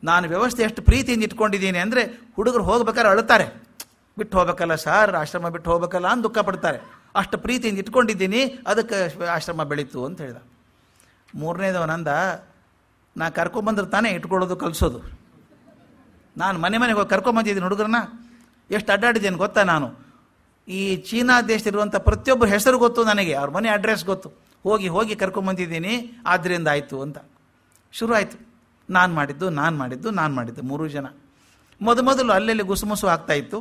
ನಾನು ವ್ಯವಸ್ಥೆ ಎಷ್ಟು ಪ್ರೀತಿಯಿಂದ ಇಟ್ಕೊಂಡಿದ್ದೀನಿ ಅಂದರೆ ಹುಡುಗರು ಹೋಗ್ಬೇಕಾದ್ರೆ ಅಳುತ್ತಾರೆ ಬಿಟ್ಟು ಹೋಗ್ಬೇಕಲ್ಲ ಸರ್ ಆಶ್ರಮ ಬಿಟ್ಟು ಹೋಗ್ಬೇಕಲ್ಲ ಅಂತ ದುಃಖ ಪಡ್ತಾರೆ ಅಷ್ಟು ಪ್ರೀತಿಯಿಂದ ಇಟ್ಕೊಂಡಿದ್ದೀನಿ ಅದಕ್ಕೆ ಆಶ್ರಮ ಬೆಳೀತು ಅಂತ ಹೇಳಿದ ಮೂರನೇದವನಂದ ನಾ ಕರ್ಕೊಂಬಂದ್ರೆ ತಾನೇ ಇಟ್ಕೊಳ್ಳೋದು ಕಲಿಸೋದು ನಾನು ಮನೆ ಮನೆಗೆ ಹೋಗಿ ಕರ್ಕೊಂಬಂದಿದ್ದೀನಿ ಹುಡುಗರನ್ನ ಎಷ್ಟು ಅಡ್ಡಾಡಿದ್ದೇನೆ ಗೊತ್ತಾ ನಾನು ಈ ಚೀನಾ ದೇಶದಲ್ಲಿರುವಂಥ ಪ್ರತಿಯೊಬ್ಬರ ಹೆಸರು ಗೊತ್ತು ನನಗೆ ಅವ್ರ ಮನೆ ಅಡ್ರೆಸ್ ಗೊತ್ತು ಹೋಗಿ ಹೋಗಿ ಕರ್ಕೊಂಬಂದಿದ್ದೀನಿ ಆದ್ದರಿಂದ ಆಯಿತು ಅಂತ ಶುರು ಆಯಿತು ನಾನು ಮಾಡಿದ್ದು ನಾನು ಮಾಡಿದ್ದು ನಾನು ಮಾಡಿದ್ದು ಮೂರು ಜನ ಮೊದಲು ಅಲ್ಲಲ್ಲಿ ಅಲ್ಲೆಲ್ಲಿ ಗುಸುಮುಸು ಆಗ್ತಾಯಿತ್ತು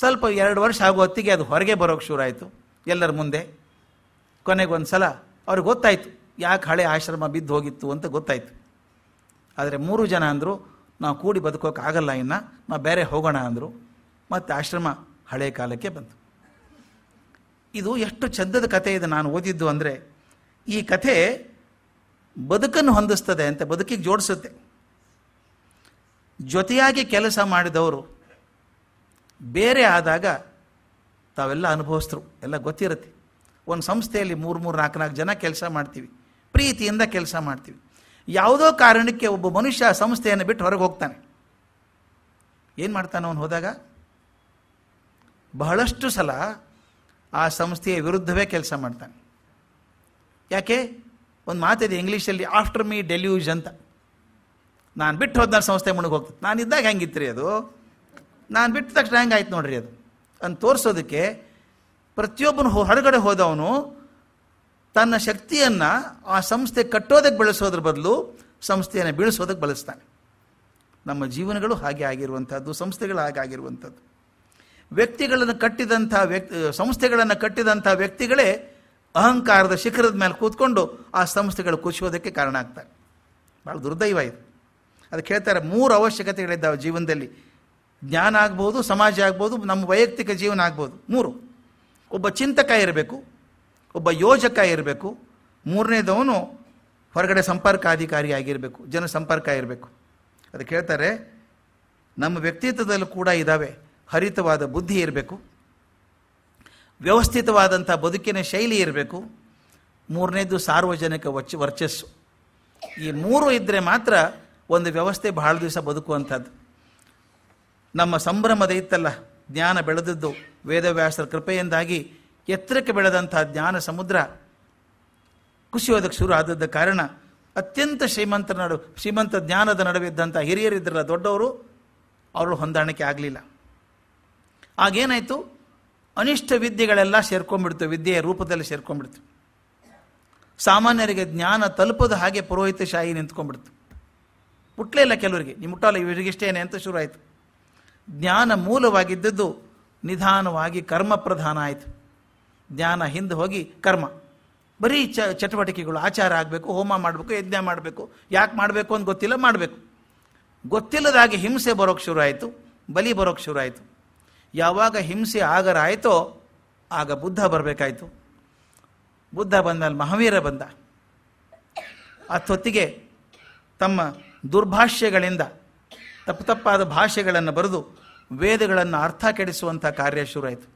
ಸ್ವಲ್ಪ ಎರಡು ವರ್ಷ ಆಗೋ ಹೊತ್ತಿಗೆ ಅದು ಹೊರಗೆ ಬರೋಕ್ಕೆ ಶುರು ಆಯಿತು ಎಲ್ಲರ ಮುಂದೆ ಕೊನೆಗೊಂದು ಸಲ ಅವ್ರಿಗೆ ಗೊತ್ತಾಯಿತು ಯಾಕೆ ಹಳೆ ಆಶ್ರಮ ಬಿದ್ದು ಹೋಗಿತ್ತು ಅಂತ ಗೊತ್ತಾಯಿತು ಆದರೆ ಮೂರು ಜನ ಅಂದರು ನಾವು ಕೂಡಿ ಬದುಕೋಕ್ಕಾಗಲ್ಲ ಇನ್ನು ನಾವು ಬೇರೆ ಹೋಗೋಣ ಅಂದರು ಮತ್ತು ಆಶ್ರಮ ಹಳೆ ಕಾಲಕ್ಕೆ ಬಂತು ಇದು ಎಷ್ಟು ಚಂದದ ಕಥೆ ಇದೆ ನಾನು ಓದಿದ್ದು ಅಂದರೆ ಈ ಕಥೆ ಬದುಕನ್ನು ಹೊಂದಿಸ್ತದೆ ಅಂತ ಬದುಕಿಗೆ ಜೋಡಿಸುತ್ತೆ ಜೊತೆಯಾಗಿ ಕೆಲಸ ಮಾಡಿದವರು ಬೇರೆ ಆದಾಗ ತಾವೆಲ್ಲ ಅನುಭವಿಸ್ತರು ಎಲ್ಲ ಗೊತ್ತಿರುತ್ತೆ ಒಂದು ಸಂಸ್ಥೆಯಲ್ಲಿ ಮೂರು ಮೂರು ನಾಲ್ಕು ನಾಲ್ಕು ಜನ ಕೆಲಸ ಮಾಡ್ತೀವಿ ಪ್ರೀತಿಯಿಂದ ಕೆಲಸ ಮಾಡ್ತೀವಿ ಯಾವುದೋ ಕಾರಣಕ್ಕೆ ಒಬ್ಬ ಮನುಷ್ಯ ಸಂಸ್ಥೆಯನ್ನು ಬಿಟ್ಟು ಹೊರಗೆ ಹೋಗ್ತಾನೆ ಏನು ಮಾಡ್ತಾನೆ ಅವನು ಹೋದಾಗ ಬಹಳಷ್ಟು ಸಲ ಆ ಸಂಸ್ಥೆಯ ವಿರುದ್ಧವೇ ಕೆಲಸ ಮಾಡ್ತಾನೆ ಯಾಕೆ ಒಂದು ಮಾತಿದೆ ಇಂಗ್ಲೀಷಲ್ಲಿ ಆಫ್ಟರ್ ಮೀ ಡೆಲ್ಯೂಜ್ ಅಂತ ನಾನು ಬಿಟ್ಟು ಹೋದ್ನ ಸಂಸ್ಥೆ ಮುಣಗಿ ಹೋಗ್ತದೆ ನಾನು ಇದ್ದಾಗ ಹೆಂಗಿತ್ತು ರೀ ಅದು ನಾನು ಬಿಟ್ಟ ತಕ್ಷಣ ಆಯ್ತು ನೋಡ್ರಿ ಅದು ಅಂತ ತೋರಿಸೋದಕ್ಕೆ ಪ್ರತಿಯೊಬ್ಬನು ಹೊರಗಡೆ ಹೋದವನು ತನ್ನ ಶಕ್ತಿಯನ್ನು ಆ ಸಂಸ್ಥೆ ಕಟ್ಟೋದಕ್ಕೆ ಬೆಳೆಸೋದ್ರ ಬದಲು ಸಂಸ್ಥೆಯನ್ನು ಬೀಳಿಸೋದಕ್ಕೆ ಬಳಸ್ತಾನೆ ನಮ್ಮ ಜೀವನಗಳು ಹಾಗೆ ಆಗಿರುವಂಥದ್ದು ಸಂಸ್ಥೆಗಳು ಹಾಗೆ ಆಗಿರುವಂಥದ್ದು ವ್ಯಕ್ತಿಗಳನ್ನು ಕಟ್ಟಿದಂಥ ವ್ಯಕ್ತಿ ಸಂಸ್ಥೆಗಳನ್ನು ಕಟ್ಟಿದಂಥ ವ್ಯಕ್ತಿಗಳೇ ಅಹಂಕಾರದ ಶಿಖರದ ಮೇಲೆ ಕೂತ್ಕೊಂಡು ಆ ಸಂಸ್ಥೆಗಳು ಕುಸಿಯೋದಕ್ಕೆ ಕಾರಣ ಆಗ್ತಾರೆ ಭಾಳ ದುರ್ದೈವ ಇದು ಅದಕ್ಕೆ ಹೇಳ್ತಾರೆ ಮೂರು ಅವಶ್ಯಕತೆಗಳಿದ್ದಾವೆ ಜೀವನದಲ್ಲಿ ಜ್ಞಾನ ಆಗ್ಬೋದು ಸಮಾಜ ಆಗ್ಬೋದು ನಮ್ಮ ವೈಯಕ್ತಿಕ ಜೀವನ ಆಗ್ಬೋದು ಮೂರು ಒಬ್ಬ ಚಿಂತಕ ಇರಬೇಕು ಒಬ್ಬ ಯೋಜಕ ಇರಬೇಕು ಮೂರನೇದವನು ಹೊರಗಡೆ ಅಧಿಕಾರಿ ಆಗಿರಬೇಕು ಜನ ಸಂಪರ್ಕ ಇರಬೇಕು ಅದಕ್ಕೆ ಹೇಳ್ತಾರೆ ನಮ್ಮ ವ್ಯಕ್ತಿತ್ವದಲ್ಲೂ ಕೂಡ ಇದ್ದಾವೆ ಹರಿತವಾದ ಬುದ್ಧಿ ಇರಬೇಕು ವ್ಯವಸ್ಥಿತವಾದಂಥ ಬದುಕಿನ ಶೈಲಿ ಇರಬೇಕು ಮೂರನೇದು ಸಾರ್ವಜನಿಕ ವಚ್ ವರ್ಚಸ್ಸು ಈ ಮೂರು ಇದ್ದರೆ ಮಾತ್ರ ಒಂದು ವ್ಯವಸ್ಥೆ ಬಹಳ ದಿವಸ ಬದುಕುವಂಥದ್ದು ನಮ್ಮ ಸಂಭ್ರಮದ ಇತ್ತಲ್ಲ ಜ್ಞಾನ ಬೆಳೆದದ್ದು ವೇದವ್ಯಾಸರ ಕೃಪೆಯಿಂದಾಗಿ ಎತ್ತರಕ್ಕೆ ಬೆಳೆದಂಥ ಜ್ಞಾನ ಸಮುದ್ರ ಕುಸಿಯೋದಕ್ಕೆ ಶುರು ಆದದ್ದ ಕಾರಣ ಅತ್ಯಂತ ಶ್ರೀಮಂತರ ನಡು ಶ್ರೀಮಂತ ಜ್ಞಾನದ ನಡುವೆ ಇದ್ದಂಥ ಹಿರಿಯರಿದ್ರಲ್ಲ ದೊಡ್ಡವರು ಅವರು ಹೊಂದಾಣಿಕೆ ಆಗಲಿಲ್ಲ ಆಗೇನಾಯಿತು ಅನಿಷ್ಟ ವಿದ್ಯೆಗಳೆಲ್ಲ ಸೇರ್ಕೊಂಡ್ಬಿಡ್ತು ವಿದ್ಯೆಯ ರೂಪದಲ್ಲಿ ಸೇರ್ಕೊಂಡ್ಬಿಡ್ತು ಸಾಮಾನ್ಯರಿಗೆ ಜ್ಞಾನ ತಲುಪದ ಹಾಗೆ ಪುರೋಹಿತ ಶಾಹಿ ನಿಂತ್ಕೊಂಡ್ಬಿಡ್ತು ಮುಟ್ಲೇ ಇಲ್ಲ ಕೆಲವರಿಗೆ ನೀವು ಮುಟ್ಟಲ್ಲ ಇವರಿಗಿಷ್ಟೇನೆ ಅಂತ ಶುರುವಾಯಿತು ಜ್ಞಾನ ಮೂಲವಾಗಿದ್ದದ್ದು ನಿಧಾನವಾಗಿ ಕರ್ಮ ಪ್ರಧಾನ ಆಯಿತು ಜ್ಞಾನ ಹಿಂದೆ ಹೋಗಿ ಕರ್ಮ ಬರೀ ಚ ಚಟುವಟಿಕೆಗಳು ಆಚಾರ ಆಗಬೇಕು ಹೋಮ ಮಾಡಬೇಕು ಯಜ್ಞ ಮಾಡಬೇಕು ಯಾಕೆ ಮಾಡಬೇಕು ಅಂತ ಗೊತ್ತಿಲ್ಲ ಮಾಡಬೇಕು ಗೊತ್ತಿಲ್ಲದಾಗಿ ಹಿಂಸೆ ಬರೋಕ್ಕೆ ಶುರು ಆಯಿತು ಬಲಿ ಬರೋಕ್ಕೆ ಶುರು ಆಯಿತು ಯಾವಾಗ ಹಿಂಸೆ ಆಗರಾಯಿತೋ ಆಗ ಬುದ್ಧ ಬರಬೇಕಾಯಿತು ಬುದ್ಧ ಬಂದಲ್ಲಿ ಮಹಾವೀರ ಬಂದ ಅತ್ತೊತ್ತಿಗೆ ತಮ್ಮ ದುರ್ಭಾಷ್ಯಗಳಿಂದ ತಪ್ಪು ತಪ್ಪಾದ ಭಾಷೆಗಳನ್ನು ಬರೆದು ವೇದಗಳನ್ನು ಅರ್ಥ ಕೆಡಿಸುವಂಥ ಕಾರ್ಯ ಶುರುವಾಯಿತು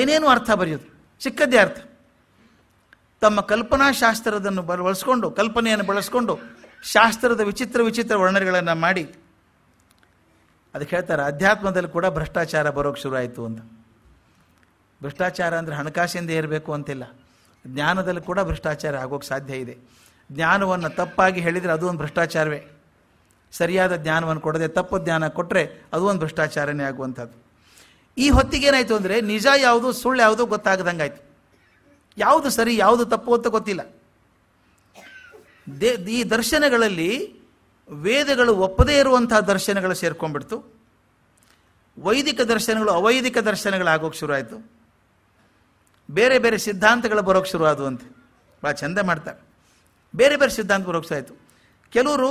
ಏನೇನು ಅರ್ಥ ಬರೆಯೋದು ಚಿಕ್ಕದ್ದೇ ಅರ್ಥ ತಮ್ಮ ಶಾಸ್ತ್ರದನ್ನು ಬಳಸ್ಕೊಂಡು ಕಲ್ಪನೆಯನ್ನು ಬಳಸ್ಕೊಂಡು ಶಾಸ್ತ್ರದ ವಿಚಿತ್ರ ವಿಚಿತ್ರ ವರ್ಣನೆಗಳನ್ನು ಮಾಡಿ ಅದಕ್ಕೆ ಹೇಳ್ತಾರೆ ಅಧ್ಯಾತ್ಮದಲ್ಲಿ ಕೂಡ ಭ್ರಷ್ಟಾಚಾರ ಬರೋಕ್ಕೆ ಶುರು ಆಯಿತು ಅಂತ ಭ್ರಷ್ಟಾಚಾರ ಅಂದರೆ ಹಣಕಾಸಿಂದ ಇರಬೇಕು ಅಂತಿಲ್ಲ ಜ್ಞಾನದಲ್ಲಿ ಕೂಡ ಭ್ರಷ್ಟಾಚಾರ ಆಗೋಕ್ಕೆ ಸಾಧ್ಯ ಇದೆ ಜ್ಞಾನವನ್ನು ತಪ್ಪಾಗಿ ಹೇಳಿದರೆ ಅದು ಒಂದು ಭ್ರಷ್ಟಾಚಾರವೇ ಸರಿಯಾದ ಜ್ಞಾನವನ್ನು ಕೊಡದೆ ತಪ್ಪು ಜ್ಞಾನ ಕೊಟ್ಟರೆ ಅದು ಒಂದು ಭ್ರಷ್ಟಾಚಾರನೇ ಆಗುವಂಥದ್ದು ಈ ಹೊತ್ತಿಗೆ ಏನಾಯಿತು ಅಂದರೆ ನಿಜ ಯಾವುದು ಸುಳ್ಳು ಯಾವುದು ಗೊತ್ತಾಗದಂಗಾಯ್ತು ಯಾವುದು ಸರಿ ಯಾವುದು ತಪ್ಪು ಅಂತ ಗೊತ್ತಿಲ್ಲ ದೇ ಈ ದರ್ಶನಗಳಲ್ಲಿ ವೇದಗಳು ಒಪ್ಪದೇ ಇರುವಂತಹ ದರ್ಶನಗಳು ಸೇರ್ಕೊಂಡ್ಬಿಡ್ತು ವೈದಿಕ ದರ್ಶನಗಳು ಅವೈದಿಕ ದರ್ಶನಗಳಾಗೋಕೆ ಶುರುವಾಯಿತು ಬೇರೆ ಬೇರೆ ಸಿದ್ಧಾಂತಗಳು ಬರೋಕ್ಕೆ ಅಂತೆ ಭಾಳ ಚಂದ ಮಾಡ್ತಾರೆ ಬೇರೆ ಬೇರೆ ಸಿದ್ಧಾಂತ ಬರೋಕ್ಕೆ ಆಯಿತು ಕೆಲವರು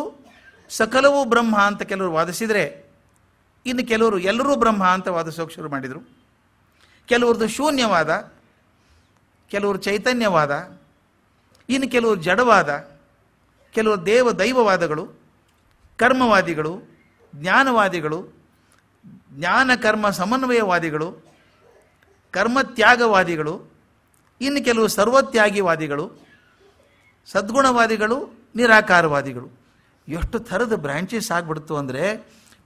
ಸಕಲವೂ ಬ್ರಹ್ಮ ಅಂತ ಕೆಲವರು ವಾದಿಸಿದರೆ ಇನ್ನು ಕೆಲವರು ಎಲ್ಲರೂ ಬ್ರಹ್ಮ ಅಂತ ವಾದಿಸೋಕೆ ಶುರು ಮಾಡಿದರು ಕೆಲವ್ರದ್ದು ಶೂನ್ಯವಾದ ಕೆಲವರು ಚೈತನ್ಯವಾದ ಇನ್ನು ಕೆಲವರು ಜಡವಾದ ಕೆಲವರು ದೇವ ದೈವವಾದಗಳು ಕರ್ಮವಾದಿಗಳು ಜ್ಞಾನವಾದಿಗಳು ಜ್ಞಾನ ಕರ್ಮ ಸಮನ್ವಯವಾದಿಗಳು ಕರ್ಮತ್ಯಾಗವಾದಿಗಳು ಇನ್ನು ಕೆಲವು ಸರ್ವತ್ಯಾಗಿವಾದಿಗಳು ಸದ್ಗುಣವಾದಿಗಳು ನಿರಾಕಾರವಾದಿಗಳು ಎಷ್ಟು ಥರದ ಬ್ರ್ಯಾಂಚಸ್ ಆಗಿಬಿಡ್ತು ಅಂದರೆ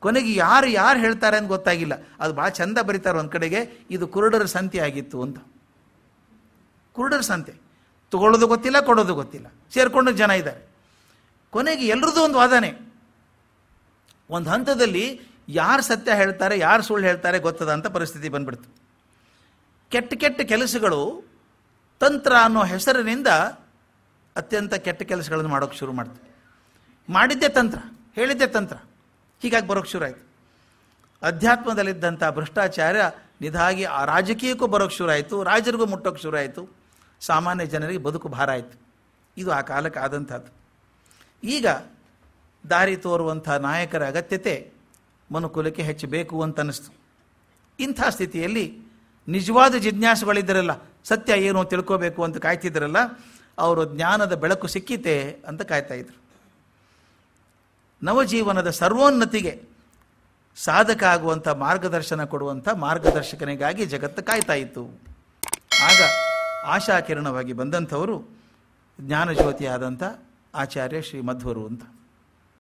ಕೊನೆಗೆ ಯಾರು ಯಾರು ಹೇಳ್ತಾರೆ ಅಂತ ಗೊತ್ತಾಗಿಲ್ಲ ಅದು ಭಾಳ ಚಂದ ಬರೀತಾರೆ ಒಂದು ಕಡೆಗೆ ಇದು ಕುರುಡರ ಸಂತೆ ಆಗಿತ್ತು ಅಂತ ಕುರುಡರ ಸಂತೆ ತಗೊಳ್ಳೋದು ಗೊತ್ತಿಲ್ಲ ಕೊಡೋದು ಗೊತ್ತಿಲ್ಲ ಸೇರಿಕೊಂಡು ಜನ ಇದ್ದಾರೆ ಕೊನೆಗೆ ಎಲ್ರದ್ದು ಒಂದು ವಾದನೆ ಒಂದು ಹಂತದಲ್ಲಿ ಯಾರು ಸತ್ಯ ಹೇಳ್ತಾರೆ ಯಾರು ಸುಳ್ಳು ಹೇಳ್ತಾರೆ ಗೊತ್ತದ ಅಂತ ಪರಿಸ್ಥಿತಿ ಬಂದ್ಬಿಡ್ತು ಕೆಟ್ಟ ಕೆಟ್ಟ ಕೆಲಸಗಳು ತಂತ್ರ ಅನ್ನೋ ಹೆಸರಿನಿಂದ ಅತ್ಯಂತ ಕೆಟ್ಟ ಕೆಲಸಗಳನ್ನು ಮಾಡೋಕ್ಕೆ ಶುರು ಮಾಡ್ತು ಮಾಡಿದ್ದೇ ತಂತ್ರ ಹೇಳಿದ್ದೇ ತಂತ್ರ ಹೀಗಾಗಿ ಬರೋಕ್ಕೆ ಶುರು ಆಯಿತು ಅಧ್ಯಾತ್ಮದಲ್ಲಿದ್ದಂಥ ಭ್ರಷ್ಟಾಚಾರ ನಿಧಾಗಿ ಆ ರಾಜಕೀಯಕ್ಕೂ ಬರೋಕ್ಕೆ ಶುರು ಆಯಿತು ರಾಜರಿಗೂ ಮುಟ್ಟೋಕ್ಕೆ ಶುರು ಆಯಿತು ಸಾಮಾನ್ಯ ಜನರಿಗೆ ಬದುಕು ಭಾರ ಆಯಿತು ಇದು ಆ ಕಾಲಕ್ಕೆ ಆದಂಥದ್ದು ಈಗ ದಾರಿ ತೋರುವಂಥ ನಾಯಕರ ಅಗತ್ಯತೆ ಮನುಕುಲಕ್ಕೆ ಹೆಚ್ಚು ಬೇಕು ಅಂತ ಅನ್ನಿಸ್ತು ಇಂಥ ಸ್ಥಿತಿಯಲ್ಲಿ ನಿಜವಾದ ಜಿಜ್ಞಾಸುಗಳಿದ್ದರಲ್ಲ ಸತ್ಯ ಏನು ತಿಳ್ಕೋಬೇಕು ಅಂತ ಕಾಯ್ತಿದ್ದರಲ್ಲ ಅವರು ಜ್ಞಾನದ ಬೆಳಕು ಸಿಕ್ಕಿತೆ ಅಂತ ಕಾಯ್ತಾ ಇದ್ರು ನವಜೀವನದ ಸರ್ವೋನ್ನತಿಗೆ ಸಾಧಕ ಆಗುವಂಥ ಮಾರ್ಗದರ್ಶನ ಕೊಡುವಂಥ ಮಾರ್ಗದರ್ಶಕನಿಗಾಗಿ ಜಗತ್ತು ಕಾಯ್ತಾ ಇತ್ತು ಆಗ ಆಶಾಕಿರಣವಾಗಿ ಬಂದಂಥವರು ಜ್ಞಾನಜ್ಯೋತಿಯಾದಂಥ ಆಚಾರ್ಯ ಶ್ರೀ ಮಧ್ವರು ಅಂತ